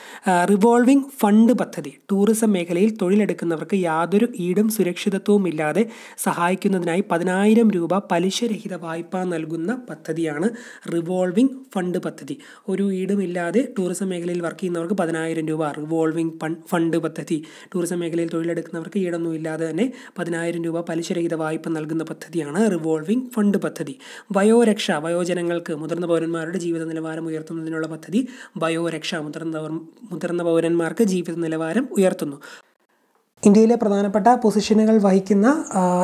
റിവോൾവിംഗ് ഫണ്ട് പദ്ധതി ടൂറിസം മേഖലയിൽ തൊഴിലെടുക്കുന്നവർക്ക് യാതൊരു ഈടും സുരക്ഷിതത്വവും ഇല്ലാതെ സഹായിക്കുന്നതിനായി പതിനായിരം രൂപ പലിശരഹിത വായ്പ നൽകുന്ന പദ്ധതിയാണ് റിവോൾവിംഗ് ഫണ്ട് പദ്ധതി ഒരു ഈടുമില്ലാതെ ടൂറിസം മേഖലയിൽ വർക്ക് ചെയ്യുന്നവർക്ക് പതിനായിരം രൂപ റിവോൾവിംഗ് ഫണ്ട് പദ്ധതി ടൂറിസം മേഖലയിൽ തൊഴിലെടുക്കുന്നവർക്ക് ഈടൊന്നും ഇല്ലാതെ തന്നെ പതിനായിരം രൂപ പലിശരഹിത വായ്പ നൽകുന്ന പദ്ധതിയാണ് റിവോൾവിംഗ് ഫണ്ട് പദ്ധതി വയോരക്ഷ വയോജനങ്ങൾക്ക് മുതിർന്ന പൗരന്മാരുടെ ജീവിത നിലവാരം ഉയർത്തുന്നതിനുള്ള പദ്ധതി ബയോരക്ഷ മുതിർന്നവർ മുതിർന്ന പൗരന്മാർക്ക് ജീവിത നിലവാരം ഉയർത്തുന്നു ഇന്ത്യയിലെ പ്രധാനപ്പെട്ട പൊസിഷനുകൾ വഹിക്കുന്ന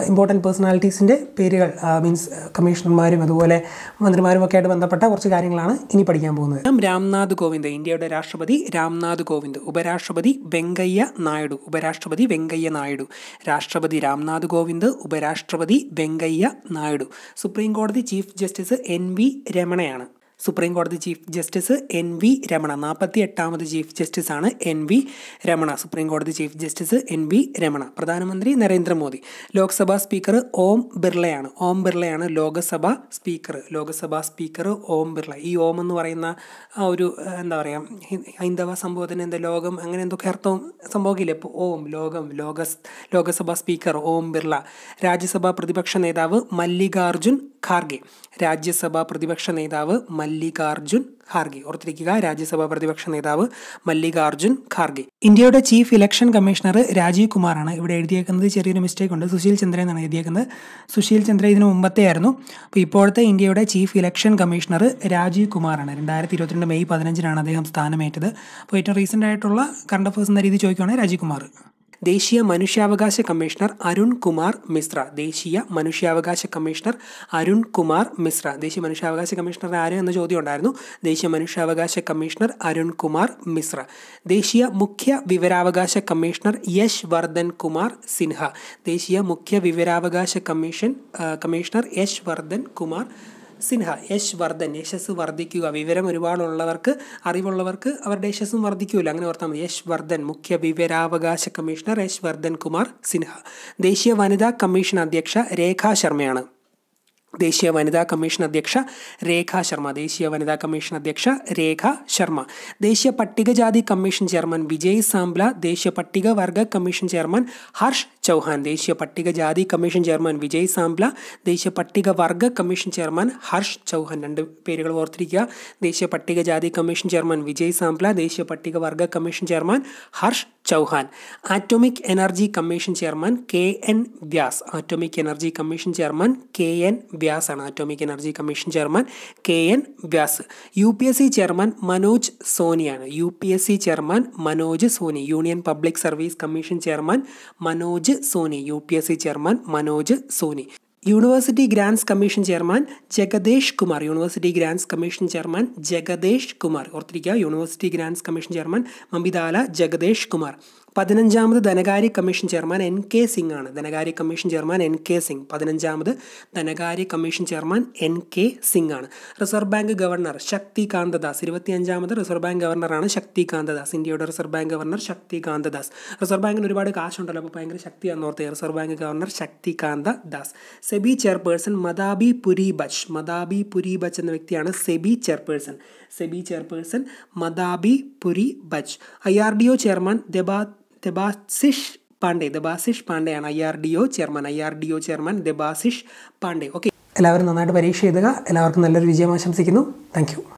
ഇമ്പോർട്ടൻറ്റ് പേഴ്സണാലിറ്റീസിൻ്റെ പേരുകൾ മീൻസ് കമ്മീഷണർമാരും അതുപോലെ മന്ത്രിമാരും ഒക്കെ ആയിട്ട് ബന്ധപ്പെട്ട കുറച്ച് കാര്യങ്ങളാണ് ഇനി പഠിക്കാൻ പോകുന്നത് രാംനാഥ് കോവിന്ദ് ഇന്ത്യയുടെ രാഷ്ട്രപതി രാംനാഥ് കോവിന്ദ് ഉപരാഷ്ട്രപതി വെങ്കയ്യ നായിഡു ഉപരാഷ്ട്രപതി വെങ്കയ്യ നായിഡു രാഷ്ട്രപതി രാംനാഥ് കോവിന്ദ് ഉപരാഷ്ട്രപതി വെങ്കയ്യ നായിഡു സുപ്രീം കോടതി ചീഫ് ജസ്റ്റിസ് എൻ വി രമണയാണ് സുപ്രീം കോടതി chief justice N V Ramana നാൽപ്പത്തി എട്ടാമത് ചീഫ് ജസ്റ്റിസാണ് എൻ വി രമണ സുപ്രീം കോടതി chief justice N V Ramana പ്രധാനമന്ത്രി നരേന്ദ്രമോദി ലോക്സഭാ സ്പീക്കർ ഓം ബിർളയാണ് ഓം ബിർളയാണ് ലോകസഭാ സ്പീക്കർ ലോകസഭാ സ്പീക്കർ ഓം ബിർള ഈ ഓം എന്ന് പറയുന്ന ആ ഒരു എന്താ പറയുക ഹൈന്ദവ സംബോധന എന്താ ലോകം അങ്ങനെ എന്തൊക്കെ അർത്ഥം സംഭവിക്കില്ല ഇപ്പോൾ ഓം ലോകം ലോക ലോകസഭാ സ്പീക്കർ ഓം ബിർള രാജ്യസഭാ പ്രതിപക്ഷ നേതാവ് മല്ലികാർജുൻ ഖാർഗെ രാജ്യസഭാ പ്രതിപക്ഷ നേതാവ് മല്ലി മല്ലികാർജുൻ ഖാർഗെ ഓർത്തിരിക്കുക രാജ്യസഭാ പ്രതിപക്ഷ നേതാവ് മല്ലികാർജുൻ ഖാർഗെ ഇന്ത്യയുടെ ചീഫ് ഇലക്ഷൻ കമ്മീഷണർ രാജീവ് കുമാറാണ് ഇവിടെ എഴുതിയേക്കുന്നത് ചെറിയൊരു മിസ്റ്റേക്ക് ഉണ്ട് സുശീൽ ചന്ദ്ര എന്നാണ് എഴുതിയേക്കുന്നത് സുശീൽ ചന്ദ്ര ഇതിനു മുമ്പത്തെ ആയിരുന്നു അപ്പോൾ ഇപ്പോഴത്തെ ഇന്ത്യയുടെ ചീഫ് ഇലക്ഷൻ കമ്മീഷണർ രാജീവ് കുമാറാണ് രണ്ടായിരത്തി ഇരുപത്തിരണ്ട് മെയ് പതിനഞ്ചിനാണ് അദ്ദേഹം സ്ഥാനമേറ്റത് അപ്പോൾ ഏറ്റവും റീസെൻ്റ് ആയിട്ടുള്ള കറണ്ട് അഫേഴ്സ് എന്ന രീതി ചോദിക്കുകയാണെങ്കിൽ രാജീവ് കുമാർ ദേശീയ മനുഷ്യാവകാശ കമ്മീഷണർ അരുൺ കുമാർ മിശ്ര ദേശീയ മനുഷ്യാവകാശ കമ്മീഷണർ അരുൺ കുമാർ മിശ്ര ദേശീയ മനുഷ്യാവകാശ കമ്മീഷണർ ആര് എന്ന ചോദ്യം ഉണ്ടായിരുന്നു ദേശീയ മനുഷ്യാവകാശ കമ്മീഷണർ അരുൺ കുമാർ മിശ്ര ദേശീയ മുഖ്യ വിവരാവകാശ കമ്മീഷണർ യശ് വർദ്ധൻ കുമാർ സിൻഹ ദേശീയ മുഖ്യ വിവരാവകാശ കമ്മീഷൻ കമ്മീഷണർ യശ് വർദ്ധൻ കുമാർ സിൻഹ യശ് വർദ്ധൻ യശസ് വർദ്ധിക്കുക വിവരം ഒരുപാടുള്ളവർക്ക് അറിവുള്ളവർക്ക് അവരുടെ യശസ്സും വർദ്ധിക്കൂല അങ്ങനെ ഓർത്താൽ മതി യശ് വർദ്ധൻ മുഖ്യ വിവരാവകാശ കമ്മീഷണർ യശ് വർദ്ധൻ കുമാർ സിൻഹ ദേശീയ വനിതാ കമ്മീഷൻ അധ്യക്ഷ രേഖാ ശർമ്മയാണ് ദേശീയ വനിതാ കമ്മീഷൻ അധ്യക്ഷ രേഖ ശർമ്മ ദേശീയ വനിതാ കമ്മീഷൻ അധ്യക്ഷ രേഖ ശർമ്മ ദേശീയ പട്ടികജാതി കമ്മീഷൻ ചെയർമാൻ വിജയ് സാംബ്ല ദേശീയ പട്ടികവർഗ കമ്മീഷൻ ചെയർമാൻ ഹർഷ് ചൗഹാൻ ദേശീയ പട്ടികജാതി കമ്മീഷൻ ചെയർമാൻ വിജയ് സാംബ്ല ദേശീയ പട്ടിക വർഗ കമ്മീഷൻ ചെയർമാൻ ഹർഷ് ചൗഹാൻ രണ്ട് പേരുകൾ ഓർത്തിരിക്കുക ദേശീയ പട്ടികജാതി കമ്മീഷൻ ചെയർമാൻ വിജയ് സാംബ്ല ദേശീയ പട്ടിക വർഗ commission chairman Harsh Chauhan atomic energy commission chairman K N Vyas atomic energy commission chairman K N Vyas ആണ് atomic energy commission chairman K N Vyas U P S C chairman Manoj സോനിയാണ് U P S C chairman Manoj Soni union public service commission chairman Manoj Soni U P S C chairman Manoj Soni university grants commission chairman Jagadesh Kumar university grants commission chairman Jagadesh Kumar ഓർത്തിരിക്കുക university grants commission chairman Mamidala Jagadesh Kumar പതിനഞ്ചാമത് ധനകാര്യ commission chairman N K Singh ആണ് ധനകാര്യ commission chairman N K Singh പതിനഞ്ചാമത് ധനകാര്യ commission chairman N K Singh ആണ് reserve bank governor Shakti Das ഇരുപത്തിയഞ്ചാമത് റിസർവ് ബാങ്ക് ഗവർണറാണ് ശക്തികാന്ത ദാസ് ഇന്ത്യയുടെ reserve bank governor Shaktikanta Das reserve ബാങ്കിന് ഒരുപാട് കാശുണ്ടല്ലോ അപ്പോൾ ഭയങ്കര ശക്തിയാണ് ഓർത്ത് reserve bank governor Shaktikanta Das SEBI chairperson Madhabi Puri Buch Madhabi Puri Buch എന്ന വ്യക്തിയാണ് SEBI chairperson SEBI chairperson Madhabi Puri Buch I R D O chairman Deba Debasish Pandey Debasish പാണ്ഡെയാണ് I R D O chairman I R D O chairman Debasish Pandey okay എല്ലാവരും നന്നായിട്ട് പരീക്ഷ എഴുതുക എല്ലാവർക്കും നല്ലൊരു വിജയം ആശംസിക്കുന്നു താങ്ക്